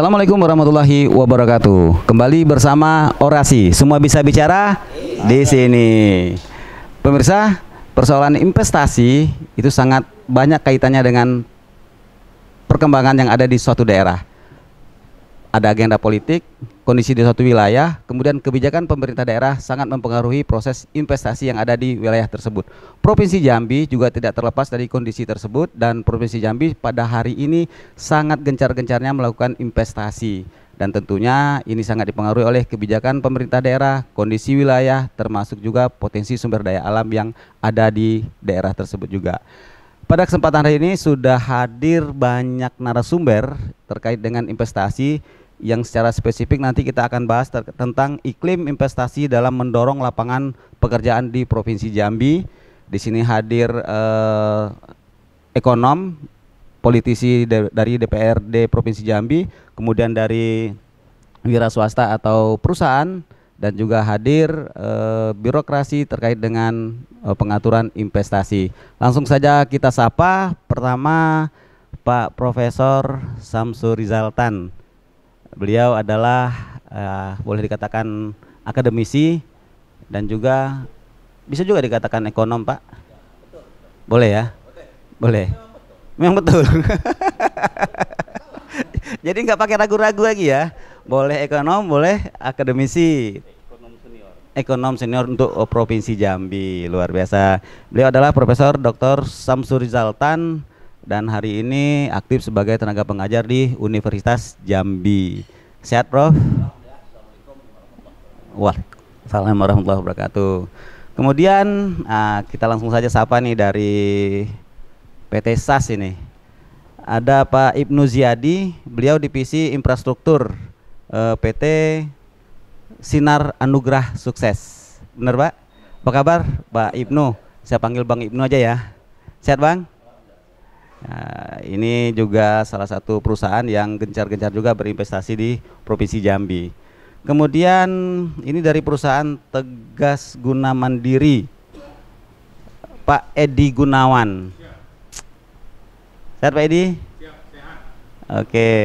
Assalamualaikum warahmatullahi wabarakatuh. Kembali bersama Orasi. Semua bisa bicara di sini. Pemirsa, persoalan investasi itu sangat banyak kaitannya dengan perkembangan yang ada di suatu daerah. Ada agenda politik, kondisi di suatu wilayah, kemudian kebijakan pemerintah daerah sangat mempengaruhi proses investasi yang ada di wilayah tersebut. Provinsi Jambi juga tidak terlepas dari kondisi tersebut dan Provinsi Jambi pada hari ini sangat gencar-gencarnya melakukan investasi dan tentunya ini sangat dipengaruhi oleh kebijakan pemerintah daerah, kondisi wilayah termasuk juga potensi sumber daya alam yang ada di daerah tersebut juga. Pada kesempatan hari ini sudah hadir banyak narasumber terkait dengan investasi yang secara spesifik nanti kita akan bahas tentang iklim investasi dalam mendorong lapangan pekerjaan di Provinsi Jambi. Di sini hadir eh, ekonom, politisi dari DPRD Provinsi Jambi, kemudian dari wira swasta atau perusahaan dan juga hadir eh, birokrasi terkait dengan eh, pengaturan investasi. Langsung saja kita sapa pertama Pak Profesor Samsur Rizaltan. Beliau adalah uh, boleh dikatakan akademisi dan juga bisa juga dikatakan ekonom, Pak. Boleh ya? Boleh. Memang betul. Jadi nggak pakai ragu-ragu lagi ya. Boleh ekonom, boleh akademisi. Ekonom senior. untuk oh, provinsi Jambi luar biasa. Beliau adalah Profesor Dr. Samsuri Zaltan dan hari ini aktif sebagai tenaga pengajar di Universitas Jambi. Sehat, Prof? Waalaikumsalam. Assalamualaikum warahmatullahi wabarakatuh. Kemudian uh, kita langsung saja sapa nih dari PT SAS ini. Ada Pak Ibnu Ziyadi, beliau divisi infrastruktur uh, eh, PT Sinar Anugrah Sukses. Benar, Pak? Apa kabar, Pak Ibnu? Saya panggil Bang Ibnu aja ya. Sehat, Bang? Nah, ini juga salah satu perusahaan yang gencar-gencar juga berinvestasi di Provinsi Jambi. Kemudian ini dari perusahaan Tegas Guna Mandiri, Pak Edi Gunawan. Sehat Pak Edi? Siap, Oke. Okay.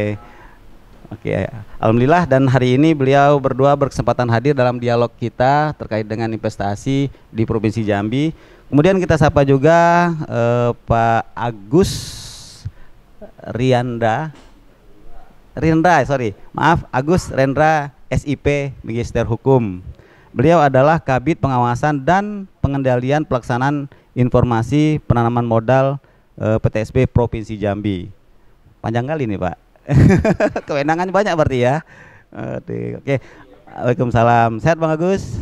Oke, okay. Ya. alhamdulillah dan hari ini beliau berdua berkesempatan hadir dalam dialog kita terkait dengan investasi di Provinsi Jambi. Kemudian kita sapa juga eh, Pak Agus Rianda, Rendra, sorry, maaf Agus Rendra SIP Magister Hukum. Beliau adalah Kabit Pengawasan dan Pengendalian Pelaksanaan Informasi Penanaman Modal eh, PTSP Provinsi Jambi. Panjang kali nih Pak. Kewenangan banyak berarti ya. Oke. Okay. Waalaikumsalam. Sehat Bang Agus?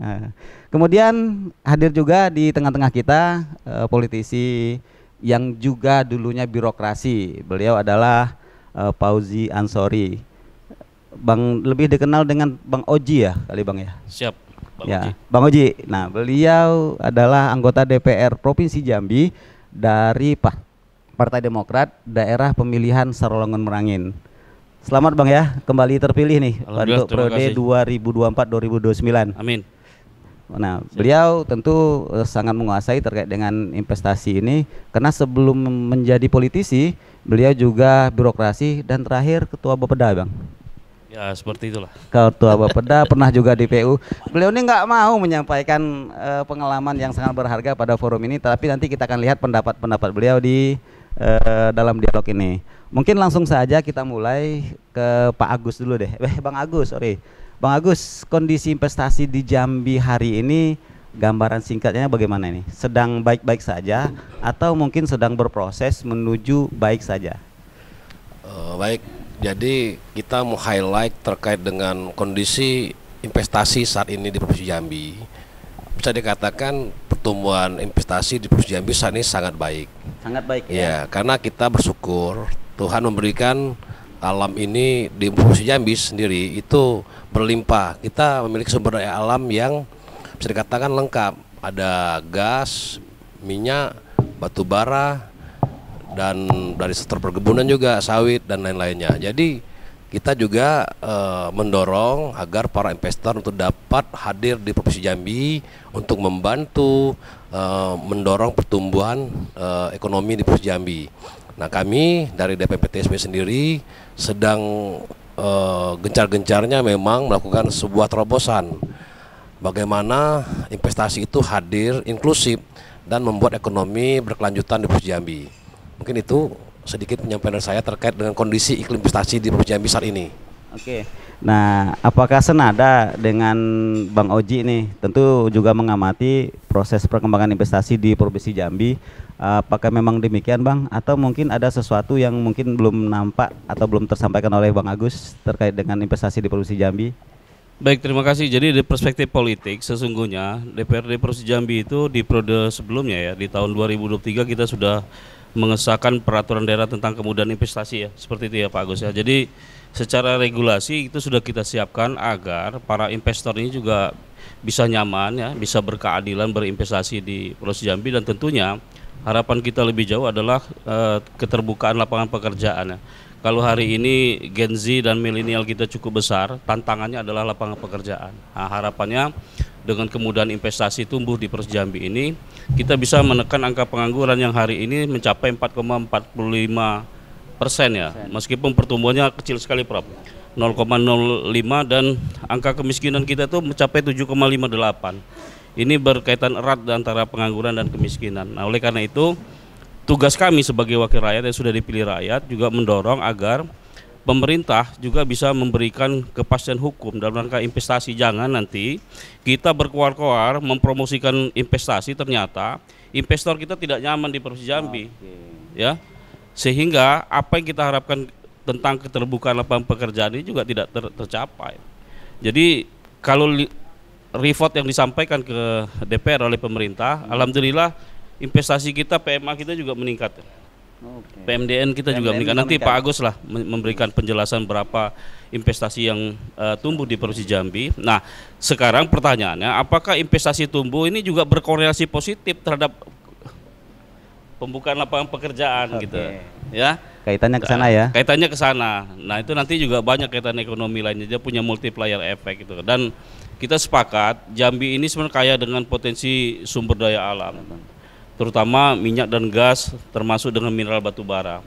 Nah, kemudian hadir juga di tengah-tengah kita uh, politisi yang juga dulunya birokrasi. Beliau adalah eh, Pauzi Ansori. Bang lebih dikenal dengan Bang Oji ya kali Bang ya. Siap. Bang ya, Oji. Bang Oji. Nah, beliau adalah anggota DPR Provinsi Jambi dari Pak Partai Demokrat daerah pemilihan Sarolangun Merangin. Selamat Bang ya, kembali terpilih nih untuk periode 2024-2029. Amin. Nah, beliau tentu eh, sangat menguasai terkait dengan investasi ini karena sebelum menjadi politisi, beliau juga birokrasi dan terakhir ketua Bapeda, Bang. Ya, seperti itulah. Ketua Bapeda pernah juga DPU. Beliau ini nggak mau menyampaikan uh, pengalaman yang sangat berharga pada forum ini, tapi nanti kita akan lihat pendapat-pendapat beliau di uh, dalam dialog ini. Mungkin langsung saja kita mulai ke Pak Agus dulu deh. Eh, Bang Agus, sorry. Bang Agus, kondisi investasi di Jambi hari ini gambaran singkatnya bagaimana ini? Sedang baik-baik saja atau mungkin sedang berproses menuju baik saja? Uh, baik, jadi kita mau highlight terkait dengan kondisi investasi saat ini di Provinsi Jambi bisa dikatakan pertumbuhan investasi di Provinsi Jambi saat ini sangat baik. Sangat baik ya. ya. karena kita bersyukur Tuhan memberikan alam ini di Provinsi Jambi sendiri itu berlimpah. Kita memiliki sumber daya alam yang bisa dikatakan lengkap. Ada gas, minyak, batu bara, dan dari sektor perkebunan juga sawit dan lain-lainnya. Jadi kita juga e, mendorong agar para investor untuk dapat hadir di Provinsi Jambi untuk membantu uh, mendorong pertumbuhan uh, ekonomi di Provinsi Jambi. Nah, kami dari DPP TSB sendiri sedang uh, gencar-gencarnya memang melakukan sebuah terobosan bagaimana investasi itu hadir inklusif dan membuat ekonomi berkelanjutan di Provinsi Jambi. Mungkin itu sedikit penyampaian saya terkait dengan kondisi iklim investasi di Provinsi Jambi saat ini. Oke. Okay. Nah, apakah senada dengan Bang Oji nih? Tentu juga mengamati proses perkembangan investasi di Provinsi Jambi. Apakah memang demikian, Bang? Atau mungkin ada sesuatu yang mungkin belum nampak atau belum tersampaikan oleh Bang Agus terkait dengan investasi di Provinsi Jambi? Baik, terima kasih. Jadi di perspektif politik sesungguhnya DPRD Provinsi Jambi itu di periode sebelumnya ya, di tahun 2023 kita sudah mengesahkan peraturan daerah tentang kemudahan investasi ya. Seperti itu ya Pak Agus ya. Jadi secara regulasi itu sudah kita siapkan agar para investor ini juga bisa nyaman ya, bisa berkeadilan berinvestasi di Pulau Jambi dan tentunya harapan kita lebih jauh adalah e, keterbukaan lapangan pekerjaan ya. Kalau hari ini Gen Z dan milenial kita cukup besar, tantangannya adalah lapangan pekerjaan. Nah, harapannya dengan kemudahan investasi tumbuh di Pulau Jambi ini, kita bisa menekan angka pengangguran yang hari ini mencapai 4,45 persen ya, meskipun pertumbuhannya kecil sekali, Prof. 0,05 dan angka kemiskinan kita itu mencapai 7,58. Ini berkaitan erat antara pengangguran dan kemiskinan. Nah, oleh karena itu tugas kami sebagai wakil rakyat yang sudah dipilih rakyat juga mendorong agar pemerintah juga bisa memberikan kepastian hukum dalam rangka investasi. Jangan nanti kita berkoar-koar mempromosikan investasi ternyata investor kita tidak nyaman di Provinsi Jambi. Okay. Ya sehingga apa yang kita harapkan tentang keterbukaan lapangan pekerjaan ini juga tidak ter tercapai. Jadi kalau report yang disampaikan ke DPR oleh pemerintah, hmm. alhamdulillah investasi kita PMA kita juga meningkat. Okay. PMDN kita PMDN juga meningkat. Nanti meningkat. Pak Agus lah memberikan penjelasan berapa investasi yang uh, tumbuh di Provinsi Jambi. Nah, sekarang pertanyaannya, apakah investasi tumbuh ini juga berkorelasi positif terhadap pembukaan lapangan pekerjaan okay. gitu ya kaitannya ke sana ya kaitannya ke sana nah itu nanti juga banyak kaitan ekonomi lainnya dia punya multiplier efek gitu dan kita sepakat Jambi ini sebenarnya kaya dengan potensi sumber daya alam terutama minyak dan gas termasuk dengan mineral batu bara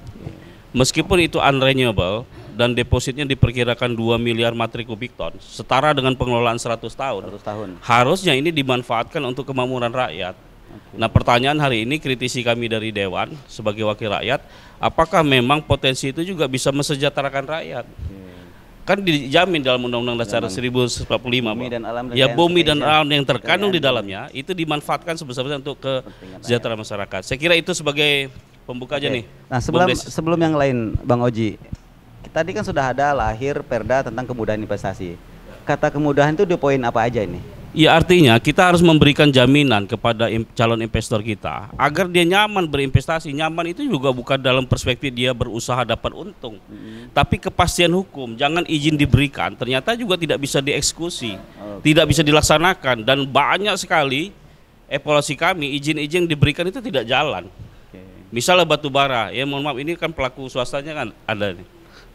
meskipun itu unrenewable dan depositnya diperkirakan 2 miliar matri kubik ton setara dengan pengelolaan 100 tahun 100 tahun harusnya ini dimanfaatkan untuk kemakmuran rakyat Nah pertanyaan hari ini kritisi kami dari Dewan sebagai wakil rakyat, apakah memang potensi itu juga bisa mesejahterakan rakyat? Kan dijamin dalam Undang-Undang Dasar 1945, ya, bumi dan alam ya bumi dan alam yang terkandung di dalamnya itu dimanfaatkan sebesar-besarnya untuk kesejahteraan masyarakat. Saya kira itu sebagai pembuka aja nih. Nah sebelum sebelum yang lain, Bang Oji, tadi kan sudah ada lahir Perda tentang kemudahan investasi kata kemudahan itu di poin apa aja ini? Ya artinya kita harus memberikan jaminan kepada calon investor kita agar dia nyaman berinvestasi. Nyaman itu juga bukan dalam perspektif dia berusaha dapat untung, hmm. tapi kepastian hukum. Jangan izin diberikan, ternyata juga tidak bisa dieksekusi, okay. tidak bisa dilaksanakan dan banyak sekali evaluasi kami izin-izin diberikan itu tidak jalan. Misalnya batu bara, ya mohon maaf ini kan pelaku swastanya kan ada nih.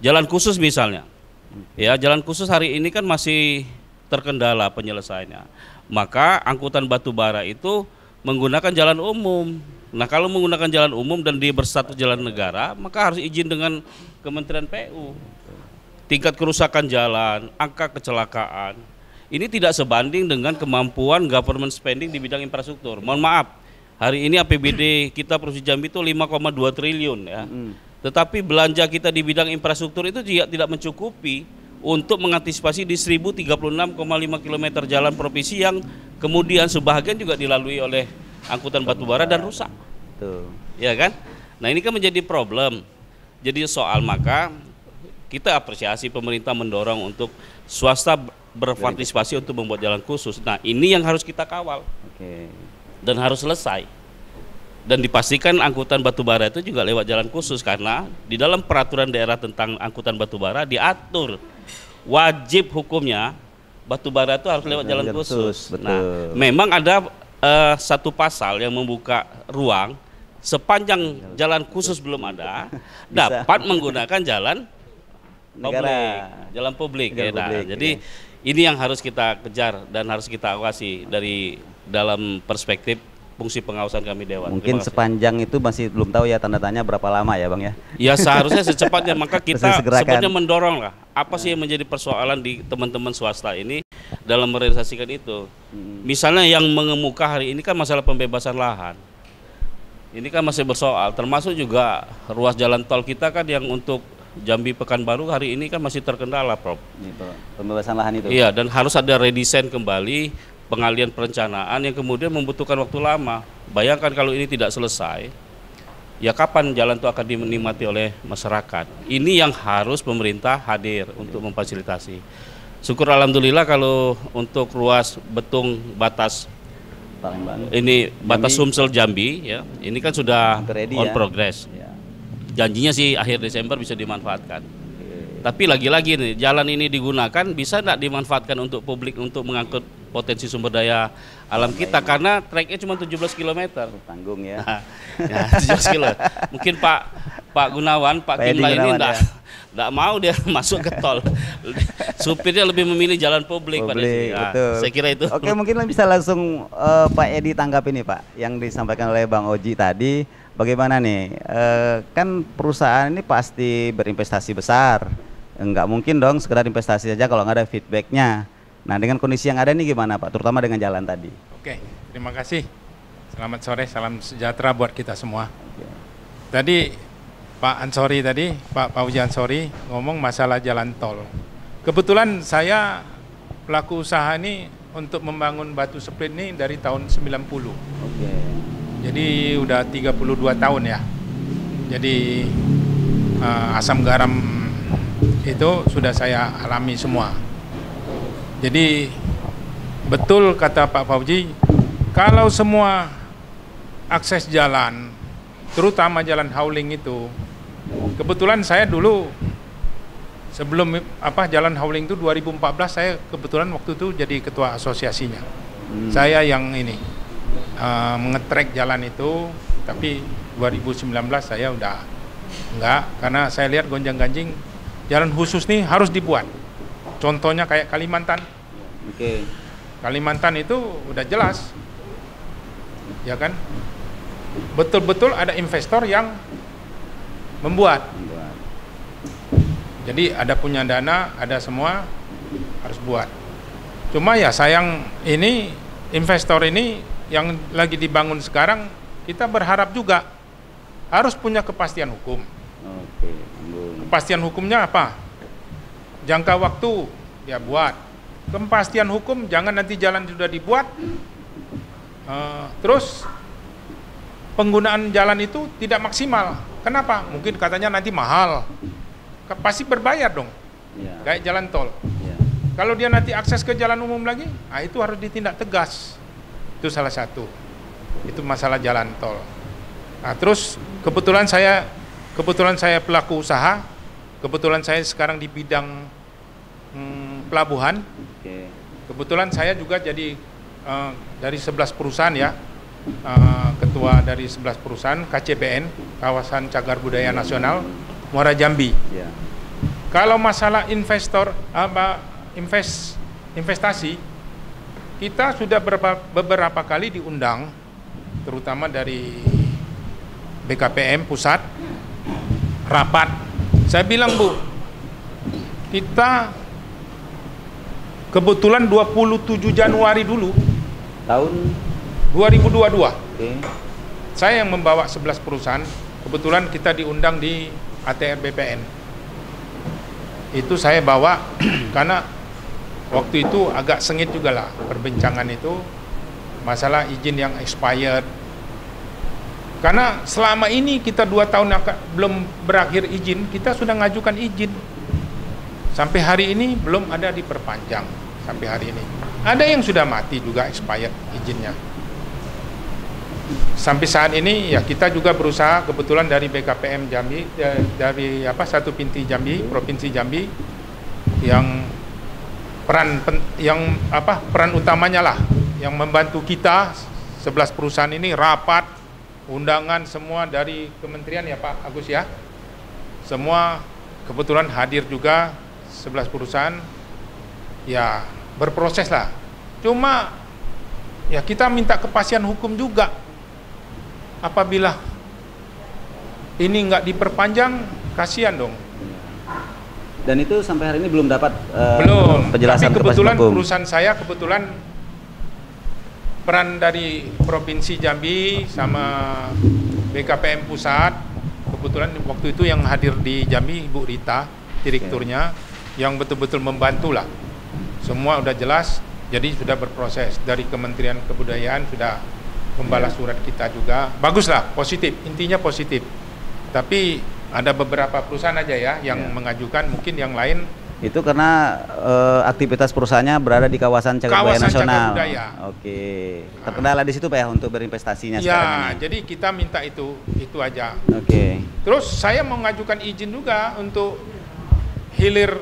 Jalan khusus misalnya Ya, jalan khusus hari ini kan masih terkendala penyelesaiannya. Maka angkutan batu bara itu menggunakan jalan umum. Nah, kalau menggunakan jalan umum dan di bersatu jalan negara, maka harus izin dengan Kementerian PU. Tingkat kerusakan jalan, angka kecelakaan, ini tidak sebanding dengan kemampuan government spending di bidang infrastruktur. Mohon maaf, hari ini APBD kita Provinsi Jambi itu 5,2 triliun ya. Mm -hmm tetapi belanja kita di bidang infrastruktur itu juga tidak mencukupi untuk mengantisipasi di 1036,5 km jalan provinsi yang kemudian sebahagian juga dilalui oleh angkutan batubara dan rusak. Tuh. Ya kan? Nah, ini kan menjadi problem. Jadi soal maka kita apresiasi pemerintah mendorong untuk swasta berpartisipasi untuk membuat jalan khusus. Nah, ini yang harus kita kawal. Oke. Dan harus selesai dan dipastikan angkutan batubara itu juga lewat jalan khusus karena di dalam peraturan daerah tentang angkutan batubara diatur wajib hukumnya batubara itu harus lewat jalan, jalan khusus. Nah, betul. Nah, memang ada uh, satu pasal yang membuka ruang sepanjang jalan khusus belum ada dapat menggunakan jalan publik, jalan publik. Negara ya, nah. publik Jadi ya. ini yang harus kita kejar dan harus kita awasi dari dalam perspektif fungsi pengawasan kami dewan. Mungkin sepanjang itu masih belum tahu ya tanda tanya berapa lama ya bang ya? Ya seharusnya secepatnya maka kita sebenarnya mendorong lah apa sih yang menjadi persoalan di teman-teman swasta ini dalam merealisasikan itu. Hmm. Misalnya yang mengemuka hari ini kan masalah pembebasan lahan. Ini kan masih bersoal, termasuk juga ruas jalan tol kita kan yang untuk Jambi Pekanbaru hari ini kan masih terkendala, Prof. Pembebasan lahan itu. Iya, dan harus ada redesign kembali pengalian perencanaan yang kemudian membutuhkan waktu lama. Bayangkan kalau ini tidak selesai, ya kapan jalan itu akan dinikmati oleh masyarakat? Ini yang harus pemerintah hadir untuk memfasilitasi. Syukur alhamdulillah kalau untuk ruas Betung batas Ini batas Sumsel Jambi ya. Ini kan sudah on ya. progress. Ya. Janjinya sih akhir Desember bisa dimanfaatkan. Tapi lagi-lagi nih jalan ini digunakan bisa tidak dimanfaatkan untuk publik untuk mengangkut potensi sumber daya alam kita karena treknya cuma 17 km. Tanggung ya. Nah, ya 17 kilo. Mungkin Pak Pak Gunawan, Pak Kimla ini enggak ya. mau dia masuk ke tol. Supirnya lebih memilih jalan publik, publik pada sini. Nah, betul. Saya kira itu. Oke, mungkin bisa langsung uh, Pak Edi tanggapi nih Pak yang disampaikan oleh Bang Oji tadi. Bagaimana nih? Uh, kan perusahaan ini pasti berinvestasi besar. Enggak mungkin dong sekedar investasi saja kalau nggak ada feedbacknya Nah dengan kondisi yang ada ini gimana Pak, terutama dengan jalan tadi? Oke, terima kasih. Selamat sore, salam sejahtera buat kita semua. Tadi Pak Ansori tadi, Pak Fauzi Ansori ngomong masalah jalan tol. Kebetulan saya pelaku usaha ini untuk membangun batu split ini dari tahun 90. Oke. Jadi udah 32 tahun ya. Jadi uh, asam garam itu sudah saya alami semua jadi betul kata Pak Fauzi, kalau semua akses jalan, terutama jalan Hauling itu, kebetulan saya dulu sebelum apa jalan Hauling itu 2014 saya kebetulan waktu itu jadi ketua asosiasinya. Hmm. Saya yang ini uh, mengetrek jalan itu, tapi 2019 saya udah enggak karena saya lihat gonjang-ganjing jalan khusus nih harus dibuat Contohnya kayak Kalimantan. Oke. Okay. Kalimantan itu udah jelas, ya kan? Betul-betul ada investor yang membuat. membuat. Jadi ada punya dana, ada semua harus buat. Cuma ya sayang ini investor ini yang lagi dibangun sekarang kita berharap juga harus punya kepastian hukum. Oke, okay. kepastian hukumnya apa? jangka waktu ya buat kepastian hukum jangan nanti jalan sudah dibuat uh, terus penggunaan jalan itu tidak maksimal kenapa mungkin katanya nanti mahal pasti berbayar dong yeah. kayak jalan tol yeah. kalau dia nanti akses ke jalan umum lagi nah itu harus ditindak tegas itu salah satu itu masalah jalan tol nah terus kebetulan saya kebetulan saya pelaku usaha Kebetulan saya sekarang di bidang hmm, pelabuhan. Okay. Kebetulan saya juga jadi uh, dari 11 perusahaan ya, uh, ketua dari 11 perusahaan KCBN, Kawasan Cagar Budaya Nasional, Muara Jambi. Yeah. Kalau masalah investor apa invest investasi, kita sudah beberapa, beberapa kali diundang, terutama dari BKPM pusat rapat saya bilang bu, kita kebetulan 27 Januari dulu tahun 2022 okay. saya yang membawa 11 perusahaan kebetulan kita diundang di ATR BPN itu saya bawa karena waktu itu agak sengit juga lah perbincangan itu masalah izin yang expired karena selama ini kita dua tahun belum berakhir izin, kita sudah mengajukan izin. Sampai hari ini belum ada diperpanjang sampai hari ini. Ada yang sudah mati juga expired izinnya. Sampai saat ini ya kita juga berusaha kebetulan dari BKPM Jambi ya, dari apa satu pinti Jambi provinsi Jambi yang peran yang apa peran utamanya lah yang membantu kita sebelas perusahaan ini rapat undangan semua dari kementerian ya Pak Agus ya. Semua kebetulan hadir juga 11 perusahaan ya berproses lah. Cuma ya kita minta kepastian hukum juga. Apabila ini nggak diperpanjang, kasihan dong. Dan itu sampai hari ini belum dapat uh, belum. penjelasan Tapi kebetulan perusahaan saya kebetulan peran dari Provinsi Jambi sama BKPM Pusat kebetulan waktu itu yang hadir di Jambi Ibu Rita direkturnya yang betul-betul membantu lah semua udah jelas jadi sudah berproses dari Kementerian Kebudayaan sudah membalas surat kita juga baguslah positif intinya positif tapi ada beberapa perusahaan aja ya yang yeah. mengajukan mungkin yang lain itu karena eh, aktivitas perusahaannya berada di kawasan Cagar Budaya Nasional. Budaya. Oke. Terkendala di situ Pak ya untuk berinvestasinya ya, sekarang Ya, jadi kita minta itu, itu aja. Oke. Terus saya mengajukan izin juga untuk hilir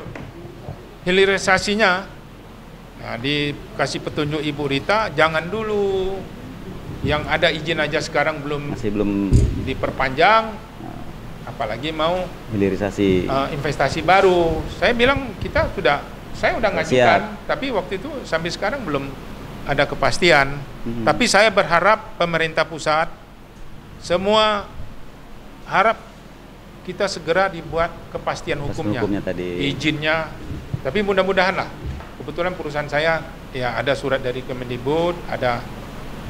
hilirisasinya. Nah, dikasih petunjuk Ibu Rita, jangan dulu yang ada izin aja sekarang belum Masih belum diperpanjang apalagi mau hilirisasi uh, investasi baru. Saya bilang kita sudah saya sudah ngajukan, tapi waktu itu sampai sekarang belum ada kepastian. hmm Tapi saya berharap pemerintah pusat semua harap kita segera dibuat kepastian hukumnya, hukumnya tadi. izinnya. Tapi mudah-mudahan lah. Kebetulan perusahaan saya ya ada surat dari Kemendikbud, ada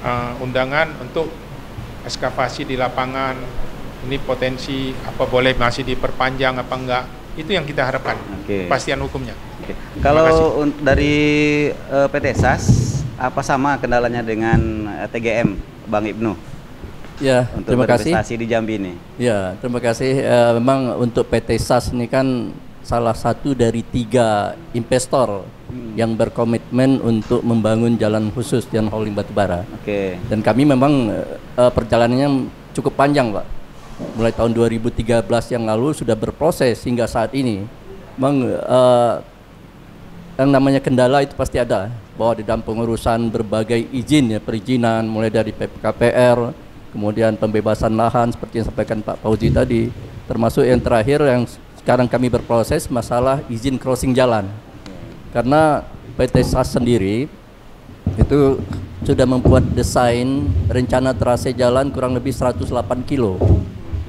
uh, undangan untuk eskavasi di lapangan ini potensi apa boleh masih diperpanjang apa enggak itu yang kita harapkan okay. kepastian hukumnya. Okay. Kalau dari uh, e, PT SAS apa sama kendalanya dengan e, TGM Bang Ibnu? Ya, untuk terima kasih. di Jambi ini. Ya, terima kasih. Uh, memang untuk PT SAS ini kan salah satu dari tiga investor hmm. yang berkomitmen untuk membangun jalan khusus dan holding batubara. Oke. Okay. Dan kami memang uh, perjalanannya cukup panjang, Pak mulai tahun 2013 yang lalu sudah berproses hingga saat ini. Meng, uh, yang namanya kendala itu pasti ada bahwa di dalam pengurusan berbagai izin ya perizinan mulai dari PPKPR kemudian pembebasan lahan seperti yang sampaikan Pak Fauzi tadi termasuk yang terakhir yang sekarang kami berproses masalah izin crossing jalan karena PT SAS sendiri itu sudah membuat desain rencana terase jalan kurang lebih 108 kilo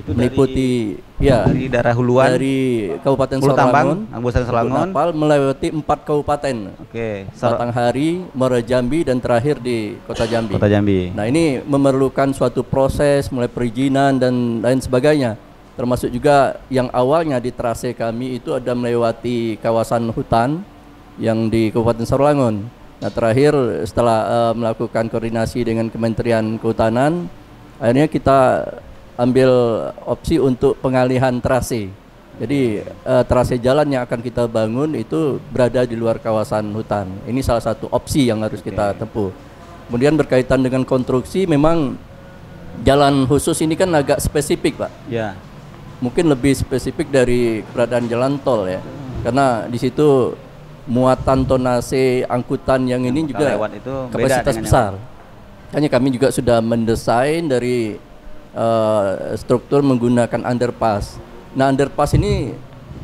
itu meliputi dari, ya dari daerah huluan dari Kabupaten Sorangun, Kabupaten Sorangun, melewati empat kabupaten. Oke, okay. Batanghari, Jambi dan terakhir di Kota Jambi. Kota Jambi. Nah, ini memerlukan suatu proses mulai perizinan dan lain sebagainya. Termasuk juga yang awalnya di trase kami itu ada melewati kawasan hutan yang di Kabupaten Sorangun. Nah, terakhir setelah uh, melakukan koordinasi dengan Kementerian Kehutanan akhirnya kita ambil opsi untuk pengalihan trase. Jadi uh, trase jalan yang akan kita bangun itu berada di luar kawasan hutan. Ini salah satu opsi yang harus kita tempuh. Kemudian berkaitan dengan konstruksi, memang jalan khusus ini kan agak spesifik, Pak. Ya. Mungkin lebih spesifik dari keberadaan jalan tol ya, karena di situ muatan tonase angkutan yang ini juga kapasitas besar. Hanya kami juga sudah mendesain dari Eh, struktur menggunakan underpass. Nah, underpass ini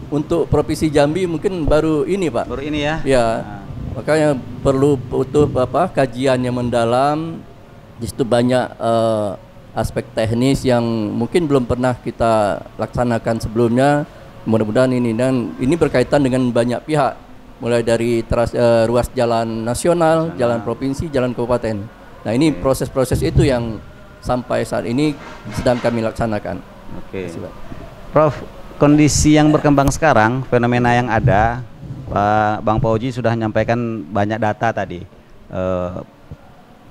untuk provinsi Jambi mungkin baru ini, Pak. Baru ini ya. Ya. Nah. Makanya perlu butuh apa kajian yang mendalam. Justru banyak uh, aspek teknis yang mungkin belum pernah kita laksanakan sebelumnya. Mudah-mudahan ini dan ini berkaitan dengan banyak pihak mulai dari teras, uh, ruas jalan nasional, nasional, jalan provinsi, jalan kabupaten. Nah, ini proses-proses itu yang sampai saat ini sedang kami laksanakan. Oke. Okay. Prof, kondisi yang berkembang sekarang, fenomena yang ada, Pak Bang Pauji sudah menyampaikan banyak data tadi. Eh,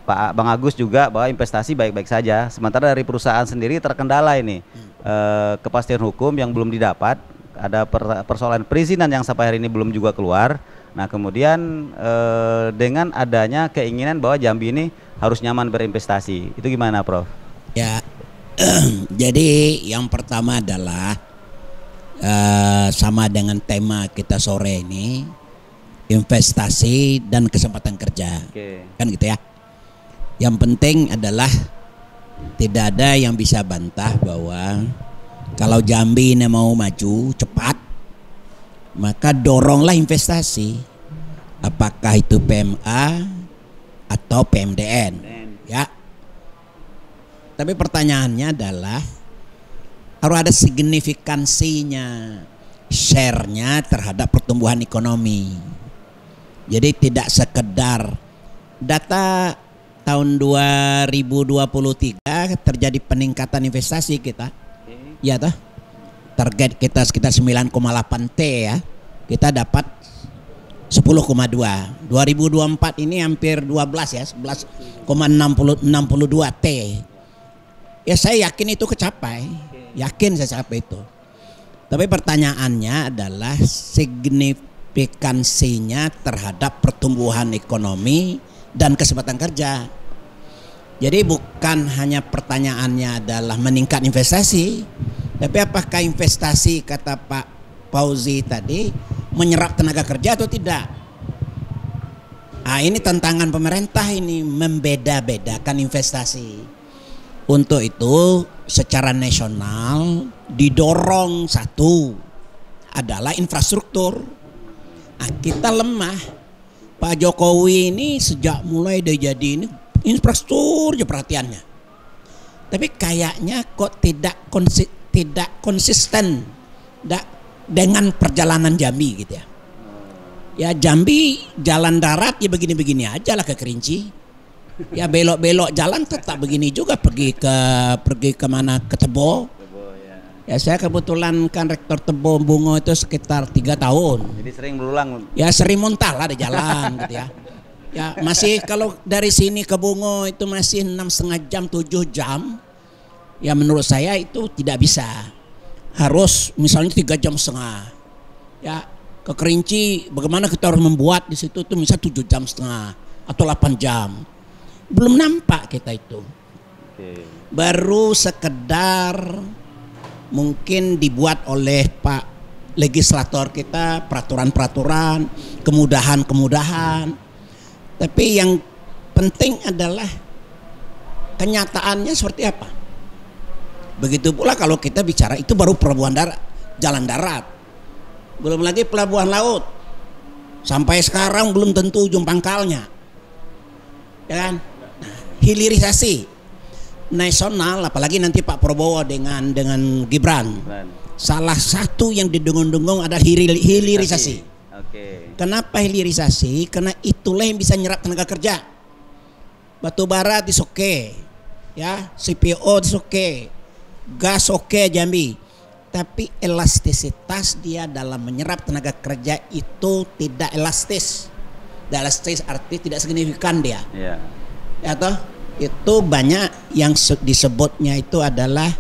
Pak Bang Agus juga bahwa investasi baik-baik saja. Sementara dari perusahaan sendiri terkendala ini eh, kepastian hukum yang belum didapat, ada persoalan perizinan yang sampai hari ini belum juga keluar Nah kemudian e, dengan adanya keinginan bahwa Jambi ini harus nyaman berinvestasi, itu gimana Prof? Ya, jadi yang pertama adalah e, sama dengan tema kita sore ini investasi dan kesempatan kerja, Oke. kan gitu ya. Yang penting adalah tidak ada yang bisa bantah bahwa kalau Jambi ini mau maju cepat maka doronglah investasi apakah itu PMA atau PMDN ya tapi pertanyaannya adalah harus ada signifikansinya share-nya terhadap pertumbuhan ekonomi jadi tidak sekedar data tahun 2023 terjadi peningkatan investasi kita ya toh target kita sekitar 9,8 T ya kita dapat 10,2 2024 ini hampir 12 ya 11,62 T ya saya yakin itu kecapai yakin saya capai itu tapi pertanyaannya adalah signifikansinya terhadap pertumbuhan ekonomi dan kesempatan kerja jadi bukan hanya pertanyaannya adalah meningkat investasi, tapi apakah investasi kata Pak Fauzi tadi menyerap tenaga kerja atau tidak? Nah, ini tantangan pemerintah ini membeda-bedakan investasi. Untuk itu secara nasional didorong satu adalah infrastruktur. Nah, kita lemah. Pak Jokowi ini sejak mulai dia jadi ini infrastruktur ya perhatiannya. Tapi kayaknya kok tidak konsi, tidak konsisten dengan perjalanan Jambi gitu ya. Ya Jambi jalan darat ya begini-begini aja lah ke Kerinci. Ya belok-belok jalan tetap begini juga pergi ke pergi kemana ke Tebo. Ya saya kebetulan kan rektor Tebo Bungo itu sekitar tiga tahun. Jadi sering berulang. Ya sering muntah lah di jalan gitu ya. Ya masih kalau dari sini ke Bungo itu masih enam setengah jam tujuh jam. Ya menurut saya itu tidak bisa. Harus misalnya tiga jam setengah. Ya ke Kerinci bagaimana kita harus membuat di situ itu misalnya tujuh jam setengah atau delapan jam. Belum nampak kita itu. Baru sekedar mungkin dibuat oleh Pak legislator kita peraturan-peraturan, kemudahan-kemudahan. Tapi yang penting adalah kenyataannya seperti apa. Begitu pula kalau kita bicara itu baru pelabuhan darat, jalan darat. Belum lagi pelabuhan laut. Sampai sekarang belum tentu ujung pangkalnya. Ya kan? Nah, hilirisasi nasional apalagi nanti Pak Prabowo dengan dengan Gibran. Salah satu yang didengung-dengung adalah hilir, hilirisasi. Okay. Kenapa hilirisasi? Karena itulah yang bisa nyerap tenaga kerja. Batu bara di oke, ya CPO di oke, gas oke Jambi. Tapi elastisitas dia dalam menyerap tenaga kerja itu tidak elastis. Tidak elastis arti tidak signifikan dia. Yeah. Ya toh? Itu banyak yang disebutnya itu adalah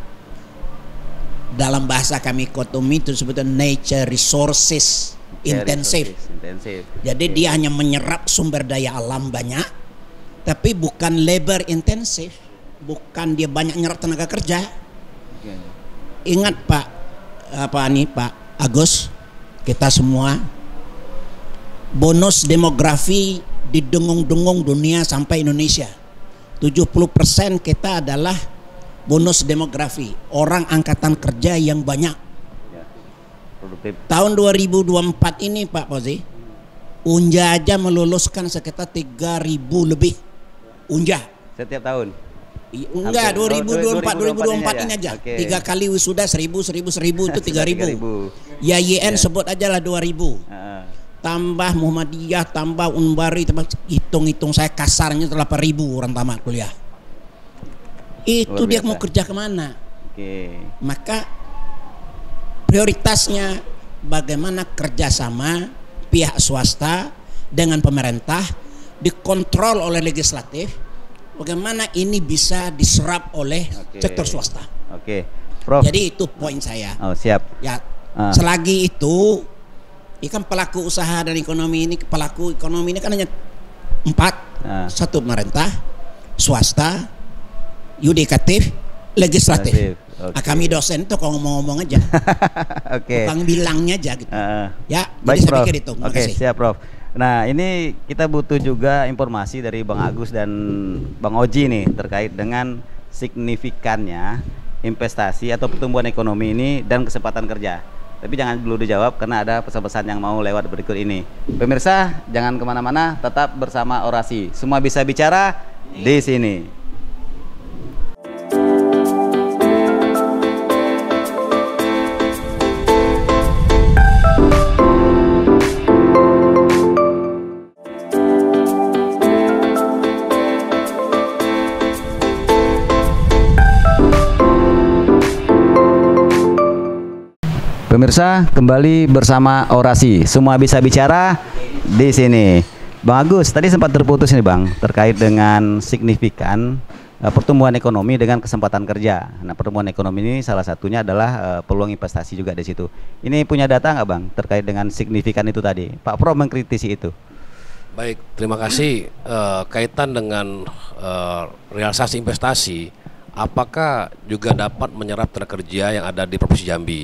dalam bahasa kami kotomi itu disebutnya nature resources Iya, intensif. Jadi okay. Iya. dia hanya menyerap sumber daya alam banyak, tapi bukan labor intensif, bukan dia banyak nyerap tenaga kerja. Okay. Iya. Ingat Pak, apa nih Pak Agus, kita semua bonus demografi di dengung-dengung dunia sampai Indonesia. 70% kita adalah bonus demografi, orang angkatan kerja yang banyak produktif. Tahun 2024 ini Pak Fauzi, Unja aja meluluskan sekitar 3000 lebih Unja setiap tahun. I, enggak, 2024 2024, ini aja. Tiga kali sudah 1000 1000 1000 itu 3000. ya YN yeah. sebut aja lah 2000. Uh. Tambah Muhammadiyah, tambah Unbari, tambah hitung-hitung saya kasarnya 8000 orang tamat kuliah. Itu dia mau kerja kemana? Okay. Maka prioritasnya bagaimana kerjasama pihak swasta dengan pemerintah dikontrol oleh legislatif bagaimana ini bisa diserap oleh okay. sektor swasta oke okay. Prof. jadi itu poin saya oh siap ya uh. selagi itu ikan pelaku usaha dan ekonomi ini pelaku ekonomi ini kan hanya empat uh. satu pemerintah swasta yudikatif legislatif Okay. Nah, kami dosen tuh kalau ngomong-ngomong aja. Oke. okay. Bang bilangnya aja gitu. Uh, ya, baik, jadi saya pikir itu. Oke, okay, kasih. siap Prof. Nah, ini kita butuh juga informasi dari Bang hmm. Agus dan Bang Oji nih terkait dengan signifikannya investasi atau pertumbuhan ekonomi ini dan kesempatan kerja. Tapi jangan dulu dijawab karena ada pesan-pesan yang mau lewat berikut ini. Pemirsa, jangan kemana-mana, tetap bersama orasi. Semua bisa bicara di sini. Pemirsa, kembali bersama Orasi. Semua bisa bicara di sini. Bang Agus, tadi sempat terputus nih Bang terkait dengan signifikan uh, pertumbuhan ekonomi dengan kesempatan kerja. Nah, pertumbuhan ekonomi ini salah satunya adalah uh, peluang investasi juga di situ. Ini punya data nggak Bang terkait dengan signifikan itu tadi? Pak Pro mengkritisi itu. Baik, terima kasih. Uh, kaitan dengan uh, realisasi investasi, apakah juga dapat menyerap tenaga kerja yang ada di Provinsi Jambi?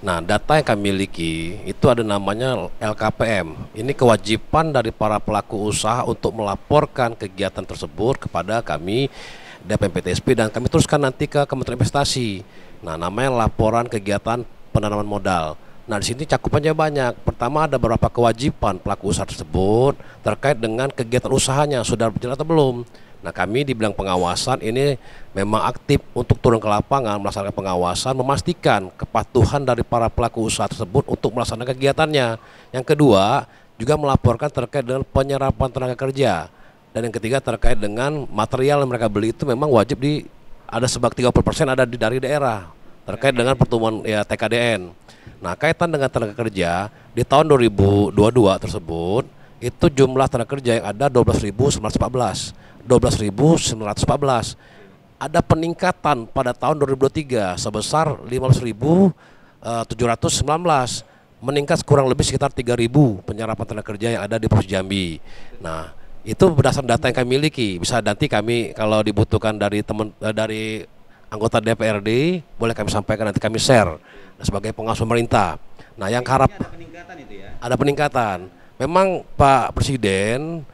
Nah, data yang kami miliki itu ada namanya LKPM. Ini kewajiban dari para pelaku usaha untuk melaporkan kegiatan tersebut kepada kami DPMPTSP dan kami teruskan nanti ke Kementerian Investasi. Nah, namanya laporan kegiatan penanaman modal. Nah, di sini cakupannya banyak. Pertama ada beberapa kewajiban pelaku usaha tersebut terkait dengan kegiatan usahanya sudah berjalan atau belum. Nah kami di dibilang pengawasan ini memang aktif untuk turun ke lapangan melaksanakan pengawasan memastikan kepatuhan dari para pelaku usaha tersebut untuk melaksanakan kegiatannya. Yang kedua juga melaporkan terkait dengan penyerapan tenaga kerja dan yang ketiga terkait dengan material yang mereka beli itu memang wajib di ada sebab 30% ada di, dari daerah terkait dengan pertumbuhan ya TKDN. Nah, kaitan dengan tenaga kerja di tahun 2022 tersebut itu jumlah tenaga kerja yang ada 12.914 12.914. Ada peningkatan pada tahun 2023 sebesar 15.719 eh, meningkat kurang lebih sekitar 3.000 penyerapan tenaga kerja yang ada di Provinsi Jambi. Nah, itu berdasarkan data yang kami miliki. Bisa nanti kami kalau dibutuhkan dari teman eh, dari anggota DPRD boleh kami sampaikan nanti kami share sebagai pengawas pemerintah. Nah, yang harap ada peningkatan itu ya. Ada peningkatan. Memang Pak Presiden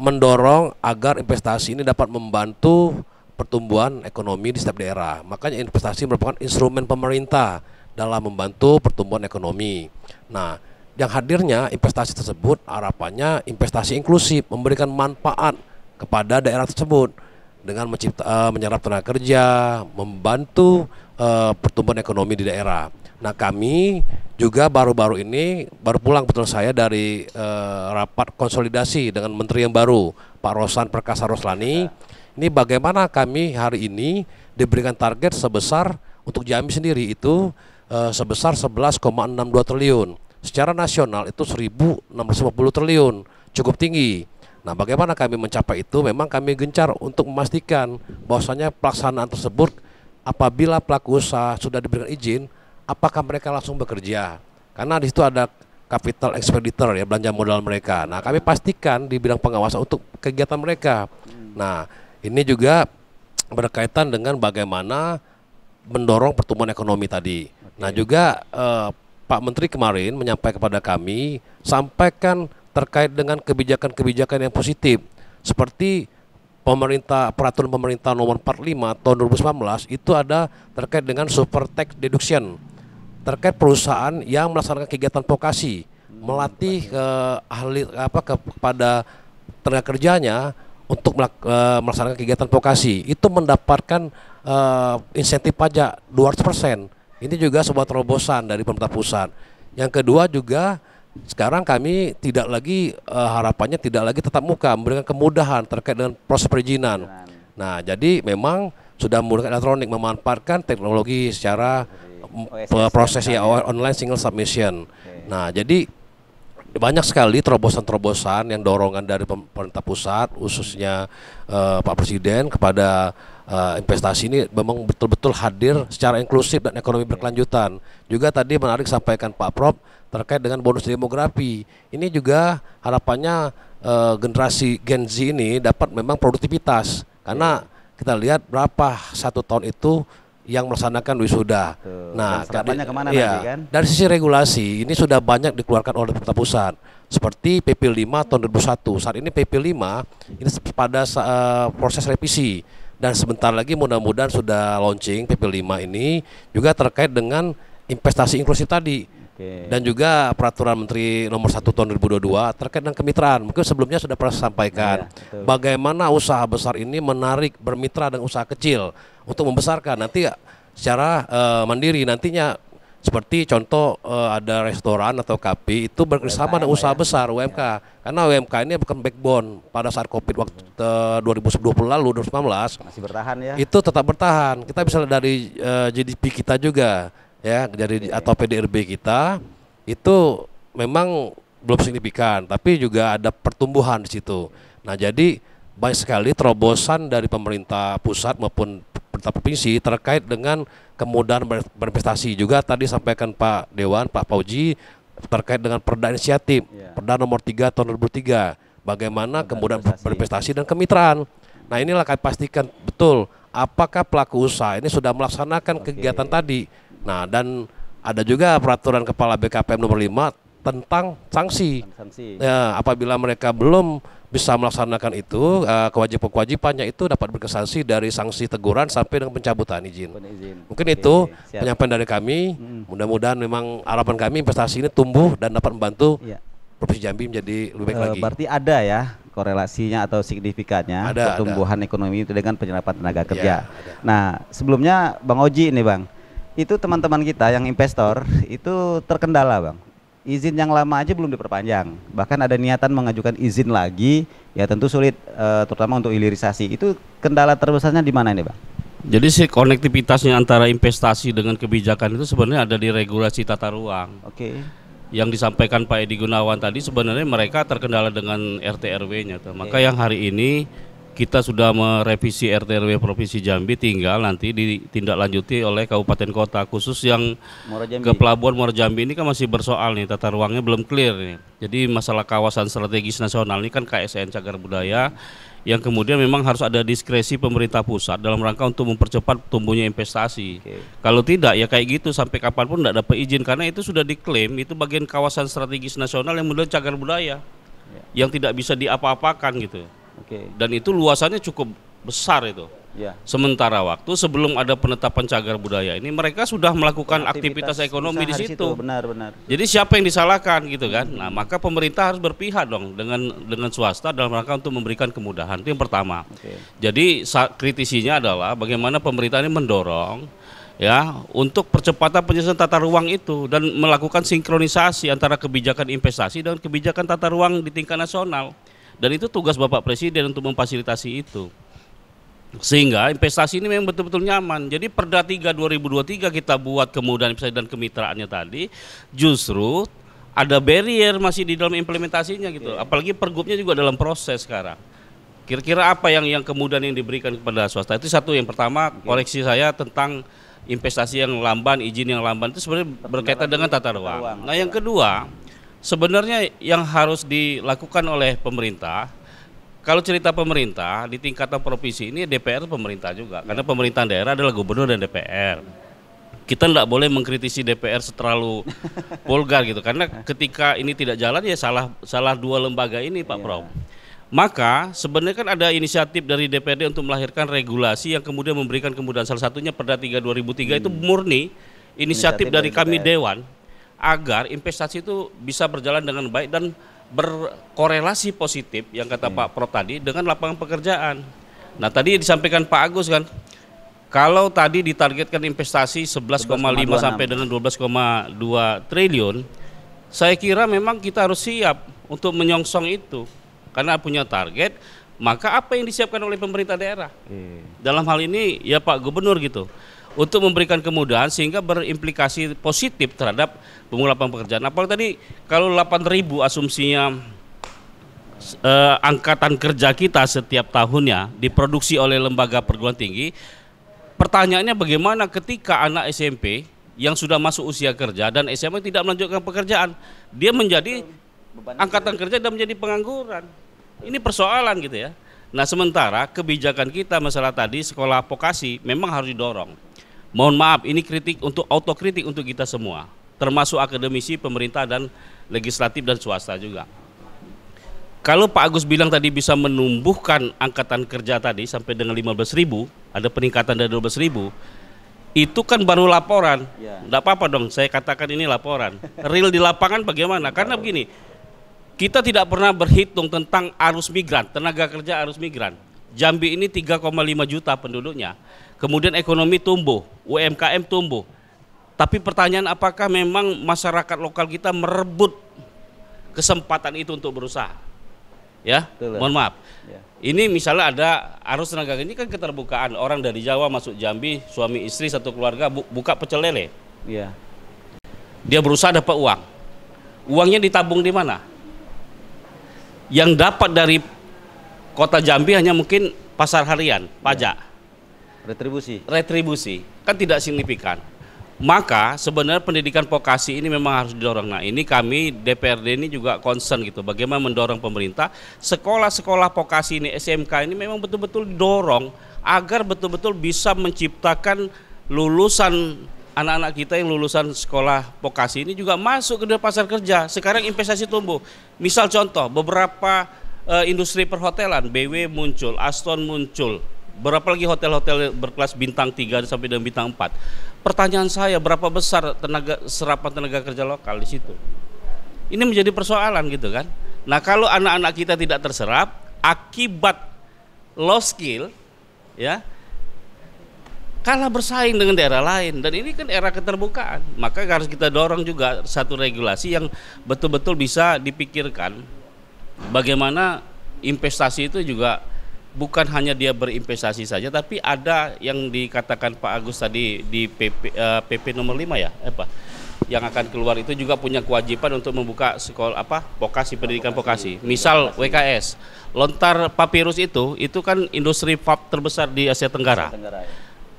mendorong agar investasi ini dapat membantu pertumbuhan ekonomi di setiap daerah. Makanya investasi merupakan instrumen pemerintah dalam membantu pertumbuhan ekonomi. Nah, yang hadirnya investasi tersebut harapannya investasi inklusif memberikan manfaat kepada daerah tersebut dengan mencipta uh, menyerap tenaga kerja, membantu uh, pertumbuhan ekonomi di daerah. Nah kami juga baru-baru ini baru pulang betul saya dari eh, rapat konsolidasi dengan menteri yang baru Pak Rosan Perkasa Roslani. Ya. Ini bagaimana kami hari ini diberikan target sebesar untuk Jambi sendiri itu eh, sebesar 11,62 triliun. Secara nasional itu 1.650 triliun, cukup tinggi. Nah, bagaimana kami mencapai itu? Memang kami gencar untuk memastikan bahwasanya pelaksanaan tersebut apabila pelaku usaha sudah diberikan izin apakah mereka langsung bekerja? Karena di situ ada capital expenditure ya belanja modal mereka. Nah, kami pastikan di bidang pengawasan untuk kegiatan mereka. Nah, ini juga berkaitan dengan bagaimana mendorong pertumbuhan ekonomi tadi. Okay. Nah, juga eh, Pak Menteri kemarin menyampaikan kepada kami sampaikan terkait dengan kebijakan-kebijakan yang positif seperti pemerintah peraturan pemerintah nomor 45 tahun 2019 itu ada terkait dengan super tax deduction terkait perusahaan yang melaksanakan kegiatan vokasi hmm, melatih ke ahli apa ke, kepada tenaga kerjanya untuk e, melaksanakan kegiatan vokasi itu mendapatkan uh, insentif pajak 200%. Ini juga sebuah terobosan dari pemerintah pusat. Yang kedua juga sekarang kami tidak lagi uh, harapannya tidak lagi tetap muka memberikan kemudahan terkait dengan proses perizinan. Nah, jadi memang sudah menggunakan elektronik memanfaatkan teknologi secara OSS oh, iya, proses ya, ya online single submission. Okay. Nah, jadi banyak sekali terobosan-terobosan yang dorongan dari pemerintah pusat khususnya uh, Pak Presiden kepada uh, investasi ini memang betul-betul hadir secara inklusif dan ekonomi berkelanjutan. Juga tadi menarik sampaikan Pak Prof terkait dengan bonus demografi. Ini juga harapannya uh, generasi Gen Z ini dapat memang produktivitas karena iya. kita lihat berapa satu tahun itu yang melaksanakan wisuda. Tuh. Nah, kadi, kemana ya, nanti, kan? dari sisi regulasi ini sudah banyak dikeluarkan oleh pemerintah pusat seperti PP 5 tahun 2001. Saat ini PP 5 ini pada uh, proses revisi dan sebentar lagi mudah-mudahan sudah launching PP 5 ini juga terkait dengan investasi inklusi tadi Okay. Dan juga peraturan menteri nomor 1 tahun 2022 terkait dengan kemitraan. Mungkin sebelumnya sudah pernah sampaikan. Ya, bagaimana usaha besar ini menarik bermitra dengan usaha kecil untuk membesarkan nanti secara uh, mandiri nantinya seperti contoh uh, ada restoran atau kafe itu bekerjasama dengan usaha ya. besar UMK ya. karena UMK ini bukan backbone pada saat covid waktu eh, uh, 2020 lalu 2019 masih bertahan ya itu tetap bertahan kita bisa dari uh, GDP kita juga ya dari atau PDRB kita itu memang belum signifikan, tapi juga ada pertumbuhan di situ. Nah, jadi banyak sekali terobosan dari pemerintah pusat maupun pemerintah provinsi terkait dengan kemudahan berinvestasi juga tadi sampaikan Pak Dewan, Pak Pauji terkait dengan perda inisiatif, yeah. perda nomor 3 tahun 2003, bagaimana kemudahan berinvestasi dan kemitraan. Nah, inilah kami pastikan betul apakah pelaku usaha ini sudah melaksanakan okay. kegiatan tadi Nah, dan ada juga peraturan kepala BKPM nomor 5 tentang sanksi. Ya, apabila mereka belum bisa melaksanakan itu, uh, kewajiban-kewajibannya itu dapat berkesansi dari sanksi teguran sampai dengan pencabutan izin. Mungkin Oke, itu siap. penyampaian dari kami. Hmm. Mudah-mudahan memang harapan kami investasi ini tumbuh dan dapat membantu ya. Provinsi Jambi menjadi lebih baik uh, lagi. Berarti ada ya korelasinya atau signifikannya ada, pertumbuhan ada. ekonomi itu dengan penyerapan tenaga kerja. Ya, nah, sebelumnya Bang Oji ini Bang itu teman-teman kita yang investor itu terkendala bang. Izin yang lama aja belum diperpanjang. Bahkan ada niatan mengajukan izin lagi, ya tentu sulit, eh, terutama untuk hilirisasi. Itu kendala terbesarnya di mana ini bang? Jadi si konektivitasnya antara investasi dengan kebijakan itu sebenarnya ada di regulasi tata ruang. Oke. Okay. Yang disampaikan Pak Edi Gunawan tadi sebenarnya mereka terkendala dengan RT RW-nya. Maka okay. yang hari ini kita sudah merevisi RTRW Provinsi Jambi tinggal nanti ditindaklanjuti oleh kabupaten kota khusus yang ke pelabuhan Muara Jambi ini kan masih bersoal nih tata ruangnya belum clear nih. Jadi masalah kawasan strategis nasional ini kan KSN Cagar Budaya yang kemudian memang harus ada diskresi pemerintah pusat dalam rangka untuk mempercepat tumbuhnya investasi. Okay. Kalau tidak ya kayak gitu sampai kapanpun tidak dapat izin karena itu sudah diklaim itu bagian kawasan strategis nasional yang menurut cagar budaya ya. yang tidak bisa diapa-apakan gitu. Okay. Dan itu luasannya cukup besar itu. Ya. Sementara waktu sebelum ada penetapan cagar budaya ini mereka sudah melakukan aktivitas, aktivitas ekonomi di situ. Benar, benar. Jadi siapa yang disalahkan gitu kan? Nah, maka pemerintah harus berpihak dong dengan dengan swasta dalam rangka untuk memberikan kemudahan. Itu yang pertama. Okay. Jadi kritisinya adalah bagaimana pemerintah ini mendorong ya untuk percepatan penyusunan tata ruang itu dan melakukan sinkronisasi antara kebijakan investasi dan kebijakan tata ruang di tingkat nasional. Dan itu tugas Bapak Presiden untuk memfasilitasi itu. Sehingga investasi ini memang betul-betul nyaman. Jadi Perda 3 2023 kita buat kemudahan investasi dan kemitraannya tadi justru ada barrier masih di dalam implementasinya gitu. Apalagi pergubnya juga dalam proses sekarang. Kira-kira apa yang yang kemudian yang diberikan kepada swasta? Itu satu yang pertama koreksi saya tentang investasi yang lamban, izin yang lamban itu sebenarnya berkaitan dengan tata ruang. Nah, yang kedua, Sebenarnya yang harus dilakukan oleh pemerintah kalau cerita pemerintah di tingkatan provinsi ini DPR pemerintah juga ya. karena pemerintahan daerah adalah gubernur dan DPR kita tidak boleh mengkritisi DPR terlalu vulgar gitu karena ketika ini tidak jalan ya salah salah dua lembaga ini Pak ya. Prof. Maka sebenarnya kan ada inisiatif dari DPD untuk melahirkan regulasi yang kemudian memberikan kemudahan salah satunya Perda 3 2003 hmm. itu murni inisiatif, inisiatif dari, dari kami DPR. dewan agar investasi itu bisa berjalan dengan baik dan berkorelasi positif yang kata hmm. Pak Prof tadi dengan lapangan pekerjaan. Nah, tadi disampaikan Pak Agus kan kalau tadi ditargetkan investasi 11,5 11, sampai dengan 12,2 triliun, saya kira memang kita harus siap untuk menyongsong itu karena punya target. Maka apa yang disiapkan oleh pemerintah daerah? Hmm. Dalam hal ini ya Pak Gubernur gitu untuk memberikan kemudahan sehingga berimplikasi positif terhadap pengulapan pekerjaan. Apalagi tadi kalau ribu asumsinya eh, angkatan kerja kita setiap tahunnya diproduksi oleh lembaga perguruan tinggi, pertanyaannya bagaimana ketika anak SMP yang sudah masuk usia kerja dan SMA tidak melanjutkan pekerjaan, dia menjadi angkatan kerja dan menjadi pengangguran. Ini persoalan gitu ya. Nah, sementara kebijakan kita masalah tadi sekolah vokasi memang harus didorong. Mohon maaf, ini kritik untuk autokritik untuk kita semua, termasuk akademisi, pemerintah dan legislatif dan swasta juga. Kalau Pak Agus bilang tadi bisa menumbuhkan angkatan kerja tadi sampai dengan 15 ribu, ada peningkatan dari 12 ribu, itu kan baru laporan. tidak ya. apa-apa dong, saya katakan ini laporan. Real di lapangan bagaimana? Karena begini, kita tidak pernah berhitung tentang arus migran, tenaga kerja arus migran. Jambi ini 3,5 juta penduduknya kemudian ekonomi tumbuh, UMKM tumbuh. Tapi pertanyaan apakah memang masyarakat lokal kita merebut kesempatan itu untuk berusaha? Ya, Betul. mohon maaf. Ya. Ini misalnya ada arus tenaga ini kan keterbukaan orang dari Jawa masuk Jambi, suami istri satu keluarga bu buka pecel lele. Ya. Dia berusaha dapat uang. Uangnya ditabung di mana? Yang dapat dari kota Jambi hanya mungkin pasar harian, pajak. Ya Retribusi. Retribusi kan tidak signifikan. Maka sebenarnya pendidikan vokasi ini memang harus didorong. Nah ini kami DPRD ini juga concern gitu. Bagaimana mendorong pemerintah sekolah-sekolah vokasi ini SMK ini memang betul-betul didorong agar betul-betul bisa menciptakan lulusan anak-anak kita yang lulusan sekolah vokasi ini juga masuk ke dunia pasar kerja. Sekarang investasi tumbuh. Misal contoh beberapa eh, industri perhotelan BW muncul, Aston muncul, berapa lagi hotel-hotel berkelas bintang 3 sampai dengan bintang 4. Pertanyaan saya berapa besar tenaga serapan tenaga kerja lokal di situ? Ini menjadi persoalan gitu kan. Nah, kalau anak-anak kita tidak terserap akibat low skill ya kalah bersaing dengan daerah lain dan ini kan era keterbukaan maka harus kita dorong juga satu regulasi yang betul-betul bisa dipikirkan bagaimana investasi itu juga bukan hanya dia berinvestasi saja tapi ada yang dikatakan Pak Agus tadi di PP, uh, eh, PP nomor 5 ya eh, apa yang akan keluar itu juga punya kewajiban untuk membuka sekolah apa vokasi pendidikan vokasi misal WKS lontar papirus itu itu kan industri pap terbesar di Asia Tenggara ya.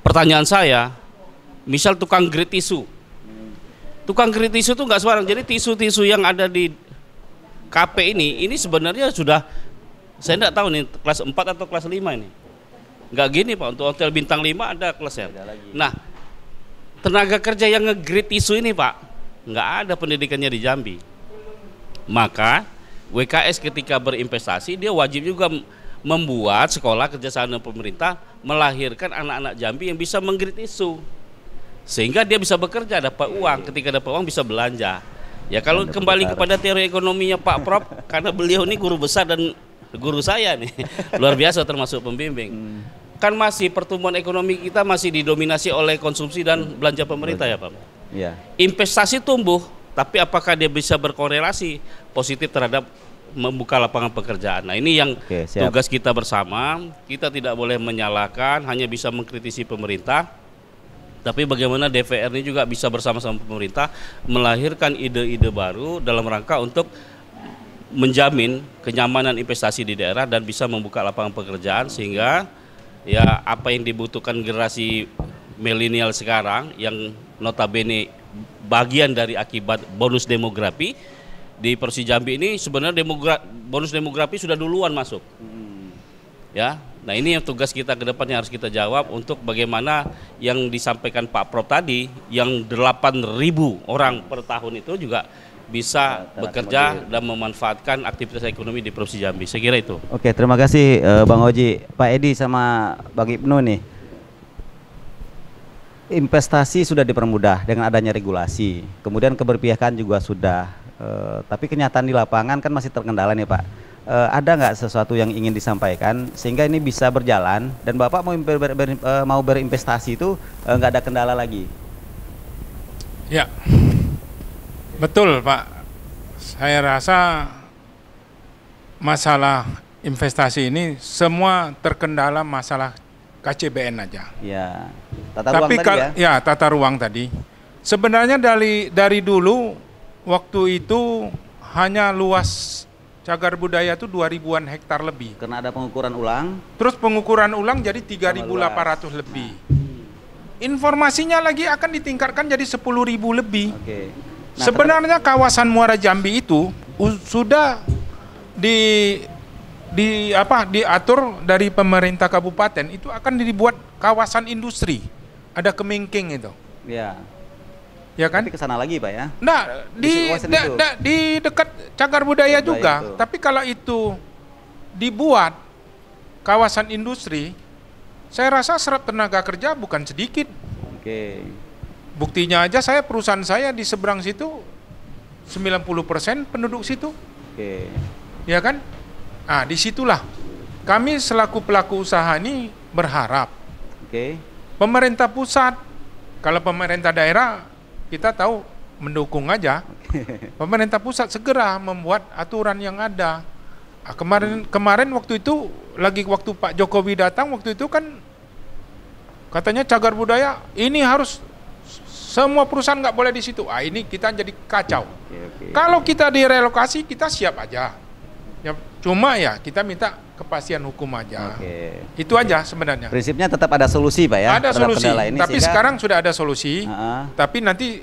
pertanyaan saya misal tukang grit tisu hmm. tukang grit tisu itu nggak sebarang jadi tisu-tisu yang ada di KP ini ini sebenarnya sudah saya tidak tahu nih kelas 4 atau kelas 5 ini. Nggak gini Pak, untuk hotel bintang 5 ada kelasnya. Nah, tenaga kerja yang ngegrid isu ini Pak, nggak ada pendidikannya di Jambi. Maka WKS ketika berinvestasi dia wajib juga membuat sekolah kerjasama dengan pemerintah melahirkan anak-anak Jambi yang bisa menggrid isu. Sehingga dia bisa bekerja, dapat iya, uang. Iya. Ketika dapat uang bisa belanja. Ya kalau kan kembali kepada teori ekonominya Pak Prof, karena beliau ini guru besar dan guru saya nih luar biasa termasuk pembimbing hmm. kan masih pertumbuhan ekonomi kita masih didominasi oleh konsumsi dan belanja pemerintah ya pak ya. investasi tumbuh tapi apakah dia bisa berkorelasi positif terhadap membuka lapangan pekerjaan. Nah, ini yang Oke, tugas kita bersama. Kita tidak boleh menyalahkan, hanya bisa mengkritisi pemerintah. Tapi bagaimana DPR ini juga bisa bersama-sama pemerintah melahirkan ide-ide baru dalam rangka untuk menjamin kenyamanan investasi di daerah dan bisa membuka lapangan pekerjaan sehingga ya apa yang dibutuhkan generasi milenial sekarang yang notabene bagian dari akibat bonus demografi di Persijambi ini sebenarnya demogra bonus demografi sudah duluan masuk. Hmm. Ya. Nah, ini yang tugas kita ke depan yang harus kita jawab untuk bagaimana yang disampaikan Pak Prof tadi yang 8.000 orang per tahun itu juga bisa nah, bekerja dan memanfaatkan aktivitas ekonomi di Provinsi Jambi. Saya kira itu. Oke, terima kasih uh, Bang Oji, Pak Edi sama Bang Ibnu nih. Investasi sudah dipermudah dengan adanya regulasi. Kemudian keberpihakan juga sudah. Uh, tapi kenyataan di lapangan kan masih terkendala nih Pak. Uh, ada nggak sesuatu yang ingin disampaikan sehingga ini bisa berjalan dan Bapak mau ber, ber, ber, mau berinvestasi itu nggak ada kendala lagi? Ya. Yeah Betul Pak, saya rasa masalah investasi ini semua terkendala masalah KCBN aja. Ya, tata Tapi kalau ya. ya tata ruang tadi. Sebenarnya dari dari dulu waktu itu hanya luas cagar budaya itu dua ribuan hektar lebih. Karena ada pengukuran ulang. Terus pengukuran ulang jadi 3800 lebih. Informasinya lagi akan ditingkatkan jadi 10.000 lebih. Oke. Okay. Nah, Sebenarnya kawasan Muara Jambi itu sudah di di apa diatur dari pemerintah kabupaten itu akan dibuat kawasan industri. Ada kemingking itu. ya Ya kan? Tapi ke sana lagi, Pak ya. Nah, di di, da, di dekat cagar budaya juga. Itu. Tapi kalau itu dibuat kawasan industri, saya rasa serap tenaga kerja bukan sedikit. Oke. Okay. Buktinya aja saya perusahaan saya di seberang situ 90% penduduk situ. Oke. Ya kan? nah disitulah kami selaku pelaku usaha ini berharap. Oke. Pemerintah pusat, kalau pemerintah daerah kita tahu mendukung aja. Pemerintah pusat segera membuat aturan yang ada. nah, kemarin kemarin waktu itu lagi waktu Pak Jokowi datang waktu itu kan katanya cagar budaya ini harus semua perusahaan nggak boleh di situ. Ah ini kita jadi kacau. Okay, okay. Kalau kita direlokasi kita siap aja. Ya, cuma ya kita minta kepastian hukum aja. Okay. Itu aja sebenarnya. Prinsipnya tetap ada solusi, Pak ya. Ada solusi. Ini, tapi sehingga... sekarang sudah ada solusi. Uh -huh. Tapi nanti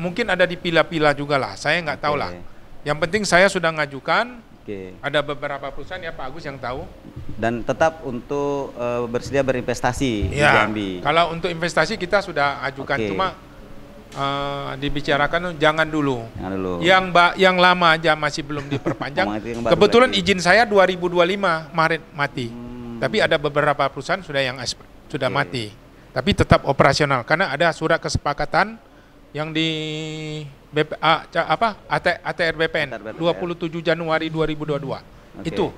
mungkin ada di pila-pila juga lah. Saya nggak okay. tahu lah. Yang penting saya sudah ngajukan. Okay. Ada beberapa perusahaan ya Pak Agus yang tahu. Dan tetap untuk uh, bersedia berinvestasi ya, di Jambi. Kalau untuk investasi kita sudah ajukan okay. cuma uh, dibicarakan jangan dulu. Jangan dulu. Yang mbak yang lama aja masih belum diperpanjang. Kebetulan lagi. izin saya 2025 Maret mati. Hmm. Tapi ada beberapa perusahaan sudah yang sudah okay. Iya, iya. mati. Tapi tetap operasional karena ada surat kesepakatan yang di BP, A, apa AT, ATR BPN, ATR BPN 27 Januari 2022. Okay. Itu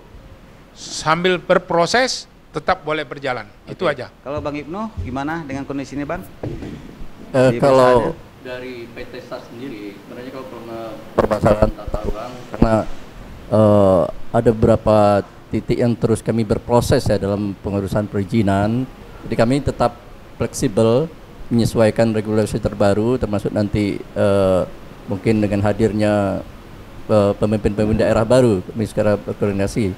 sambil berproses tetap boleh berjalan. Okay. Itu aja. Kalau Bang Ibnu gimana dengan kondisi ini, Bang? uh, kalau dari PT Star sendiri sebenarnya kalau permasalahan tata ruang karena uh, ada beberapa titik yang terus kami berproses ya dalam pengurusan perizinan jadi kami tetap fleksibel menyesuaikan regulasi terbaru termasuk nanti uh, mungkin dengan hadirnya pemimpin-pemimpin uh, daerah baru kami secara berkoordinasi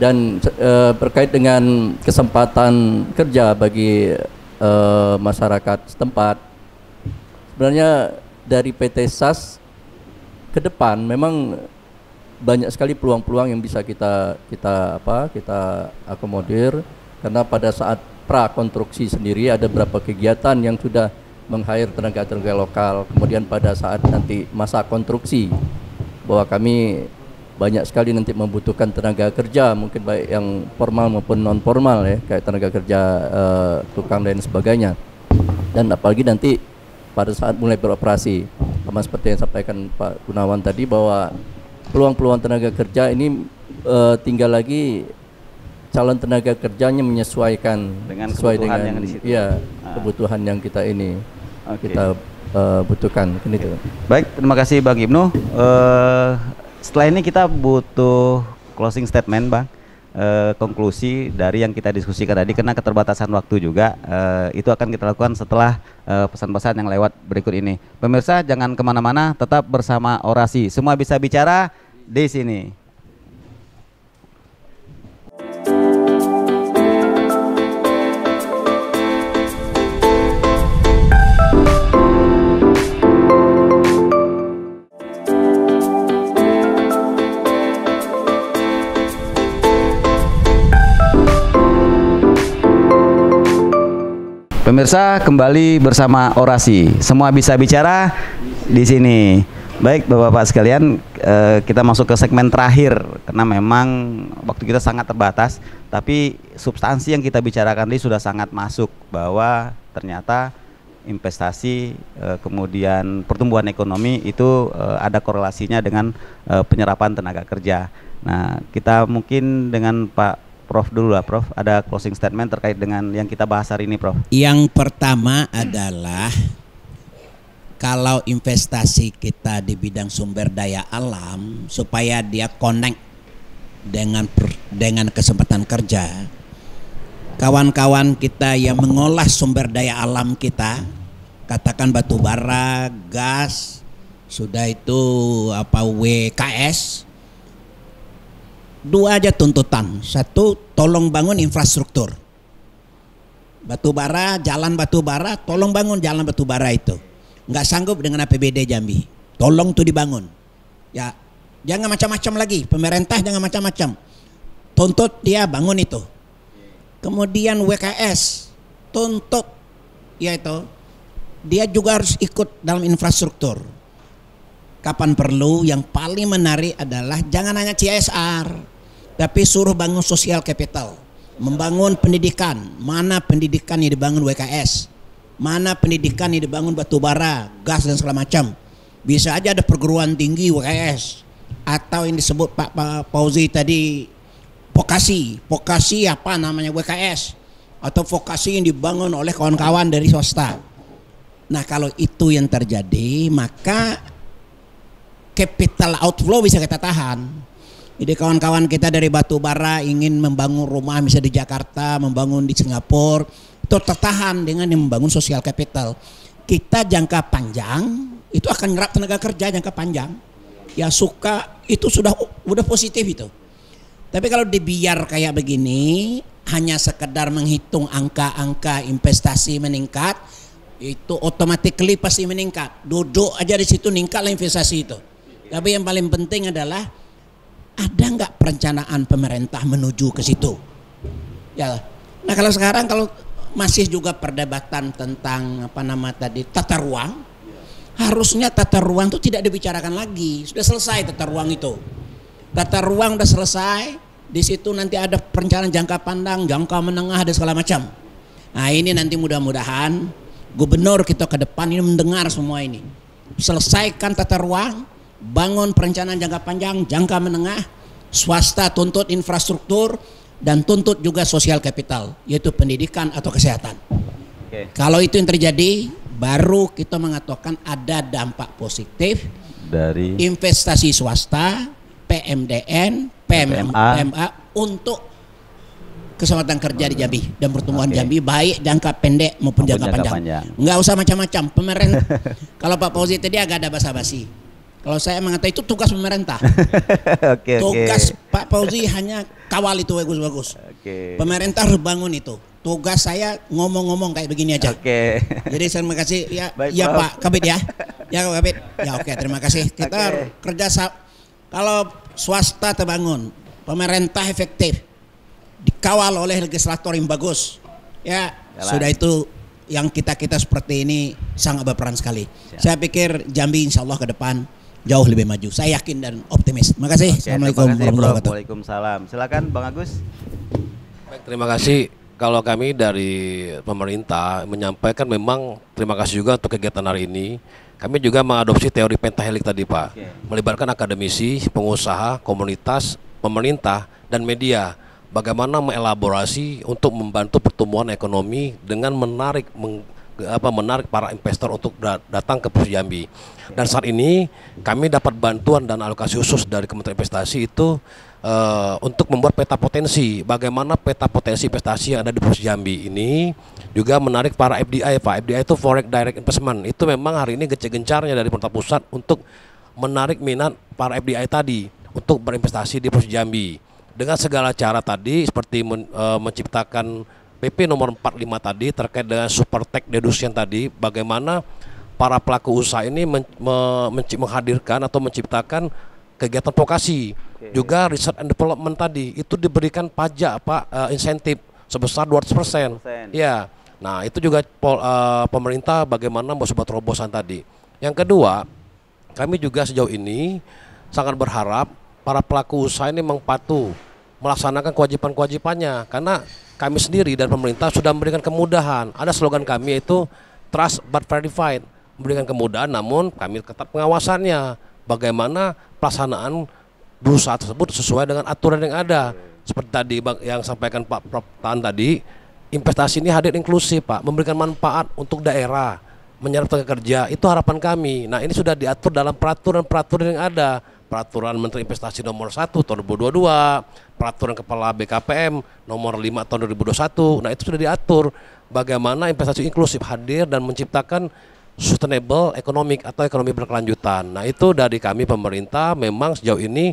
dan uh, berkait dengan kesempatan kerja bagi uh, masyarakat setempat sebenarnya dari PT SAS ke depan memang banyak sekali peluang-peluang yang bisa kita kita apa kita akomodir karena pada saat pra konstruksi sendiri ada beberapa kegiatan yang sudah meng-hire tenaga-tenaga lokal kemudian pada saat nanti masa konstruksi bahwa kami banyak sekali nanti membutuhkan tenaga kerja mungkin baik yang formal maupun non formal ya kayak tenaga kerja uh, tukang dan sebagainya dan apalagi nanti pada saat mulai beroperasi. Sama seperti yang sampaikan Pak Gunawan tadi bahwa peluang-peluang tenaga kerja ini uh, tinggal lagi calon tenaga kerjanya menyesuaikan dengan sesuai dengan yang di Ya, kebutuhan yang kita ini okay. kita uh, butuhkan okay. Gitu. Baik, terima kasih Bang Ibnu. Uh, setelah ini kita butuh closing statement, Bang uh, konklusi dari yang kita diskusikan tadi karena keterbatasan waktu juga uh, itu akan kita lakukan setelah eh, pesan-pesan uh, pesan -pesan yang lewat berikut ini pemirsa jangan kemana-mana tetap bersama orasi semua bisa bicara di sini Pemirsa kembali bersama orasi. Semua bisa bicara di sini. Baik Bapak-bapak sekalian, eh, kita masuk ke segmen terakhir karena memang waktu kita sangat terbatas, tapi substansi yang kita bicarakan ini sudah sangat masuk bahwa ternyata investasi eh, kemudian pertumbuhan ekonomi itu eh, ada korelasinya dengan penyerapan tenaga kerja. Nah, kita mungkin dengan Pak Prof dulu lah Prof ada closing statement terkait dengan yang kita bahas hari ini Prof yang pertama adalah kalau investasi kita di bidang sumber daya alam supaya dia connect dengan dengan kesempatan kerja kawan-kawan kita yang mengolah sumber daya alam kita katakan batu bara gas sudah itu apa WKS dua aja tuntutan. Satu, tolong bangun infrastruktur. Batu bara, jalan batu bara, tolong bangun jalan batu bara itu. Nggak sanggup dengan APBD Jambi. Tolong tuh dibangun. Ya, jangan macam-macam lagi. Pemerintah jangan macam-macam. Tuntut dia bangun itu. Kemudian WKS, tuntut yaitu dia juga harus ikut dalam infrastruktur. Kapan perlu yang paling menarik adalah jangan hanya CSR, tapi suruh bangun sosial capital, membangun pendidikan, mana pendidikan yang dibangun WKS, mana pendidikan yang dibangun batubara, gas dan segala macam. Bisa aja ada perguruan tinggi WKS atau yang disebut Pak, Pak Fauzi tadi vokasi, vokasi apa namanya WKS atau vokasi yang dibangun oleh kawan-kawan dari swasta. Nah, kalau itu yang terjadi, maka capital outflow bisa kita tahan jadi kawan-kawan kita dari Batubara ingin membangun rumah misalnya di Jakarta, membangun di Singapura, itu tertahan dengan yang membangun sosial capital. Kita jangka panjang itu akan ngerap tenaga kerja jangka panjang. Ya suka itu sudah udah positif itu. Tapi kalau dibiar kayak begini hanya sekedar menghitung angka-angka investasi meningkat itu otomatis pasti meningkat. Duduk aja di situ meningkatlah investasi itu. Tapi yang paling penting adalah ada nggak perencanaan pemerintah menuju ke situ? Ya. Nah kalau sekarang kalau masih juga perdebatan tentang apa nama tadi tata ruang, harusnya tata ruang itu tidak dibicarakan lagi. Sudah selesai tata ruang itu. Tata ruang sudah selesai. Di situ nanti ada perencanaan jangka pandang, jangka menengah ada segala macam. Nah ini nanti mudah-mudahan gubernur kita ke depan ini mendengar semua ini. Selesaikan tata ruang, bangun perencanaan jangka panjang, jangka menengah, swasta tuntut infrastruktur, dan tuntut juga sosial kapital yaitu pendidikan atau kesehatan. Okay. Kalau itu yang terjadi, baru kita mengatakan ada dampak positif dari investasi swasta, PMDN, PMMA PMA. untuk kesempatan kerja di Jambi dan pertumbuhan okay. Jambi baik jangka pendek maupun jangka, jangka panjang. panjang. Nggak usah macam-macam. Pemerintah kalau Pak Fauzi tadi agak ada basa-basi kalau saya mengatakan itu tugas pemerintah. okay, tugas okay. Pak Fauzi hanya kawal itu bagus-bagus. Okay. Pemerintah harus bangun itu. Tugas saya ngomong-ngomong kayak begini aja. Oke. Okay. Jadi terima kasih ya, Baik, ya Pak Kabit ya, ya Pak Kabit. Ya oke okay, terima kasih. Kita okay. kerja kalau swasta terbangun, pemerintah efektif, dikawal oleh legislator yang bagus. Ya Jalan. sudah itu yang kita kita seperti ini sangat berperan sekali. Ya. Saya pikir Jambi insya Allah ke depan jauh lebih maju. Saya yakin dan optimis. Terima kasih. Oke, Assalamualaikum warahmatullahi wabarakatuh. Waalaikumsalam. Silakan Bang Agus. Baik, terima kasih. Kalau kami dari pemerintah menyampaikan memang terima kasih juga untuk kegiatan hari ini. Kami juga mengadopsi teori pentahelik tadi Pak, Oke. melibatkan akademisi, pengusaha, komunitas, pemerintah, dan media. Bagaimana mengelaborasi untuk membantu pertumbuhan ekonomi dengan menarik, meng, apa menarik para investor untuk datang ke Provinsi Jambi. Dan saat ini kami dapat bantuan dan alokasi khusus dari Kementerian Investasi itu uh, untuk membuat peta potensi. Bagaimana peta potensi investasi yang ada di Provinsi Jambi ini juga menarik para FDI, Pak. FDI itu Foreign Direct Investment. Itu memang hari ini gencar-gencarnya dari pemerintah pusat untuk menarik minat para FDI tadi untuk berinvestasi di Provinsi Jambi. Dengan segala cara tadi seperti men, uh, menciptakan PP nomor 45 tadi terkait dengan super tech deduction tadi bagaimana para pelaku usaha ini men, me, men, menghadirkan atau menciptakan kegiatan vokasi okay. juga research and development tadi itu diberikan pajak pak uh, insentif sebesar 200 persen ya nah itu juga pol, uh, pemerintah bagaimana membuat terobosan tadi yang kedua kami juga sejauh ini sangat berharap para pelaku usaha ini mengpatuh melaksanakan kewajiban-kewajibannya karena kami sendiri dan pemerintah sudah memberikan kemudahan. Ada slogan kami yaitu trust but verified, memberikan kemudahan namun kami tetap pengawasannya bagaimana pelaksanaan berusaha tersebut sesuai dengan aturan yang ada. Seperti tadi yang sampaikan Pak Prof Tan tadi, investasi ini hadir inklusif, Pak, memberikan manfaat untuk daerah, menyerap tenaga kerja. Itu harapan kami. Nah, ini sudah diatur dalam peraturan-peraturan yang ada Peraturan Menteri Investasi nomor 1 tahun 2022, Peraturan Kepala BKPM nomor 5 tahun 2021. Nah, itu sudah diatur bagaimana investasi inklusif hadir dan menciptakan sustainable economic atau ekonomi berkelanjutan. Nah, itu dari kami pemerintah memang sejauh ini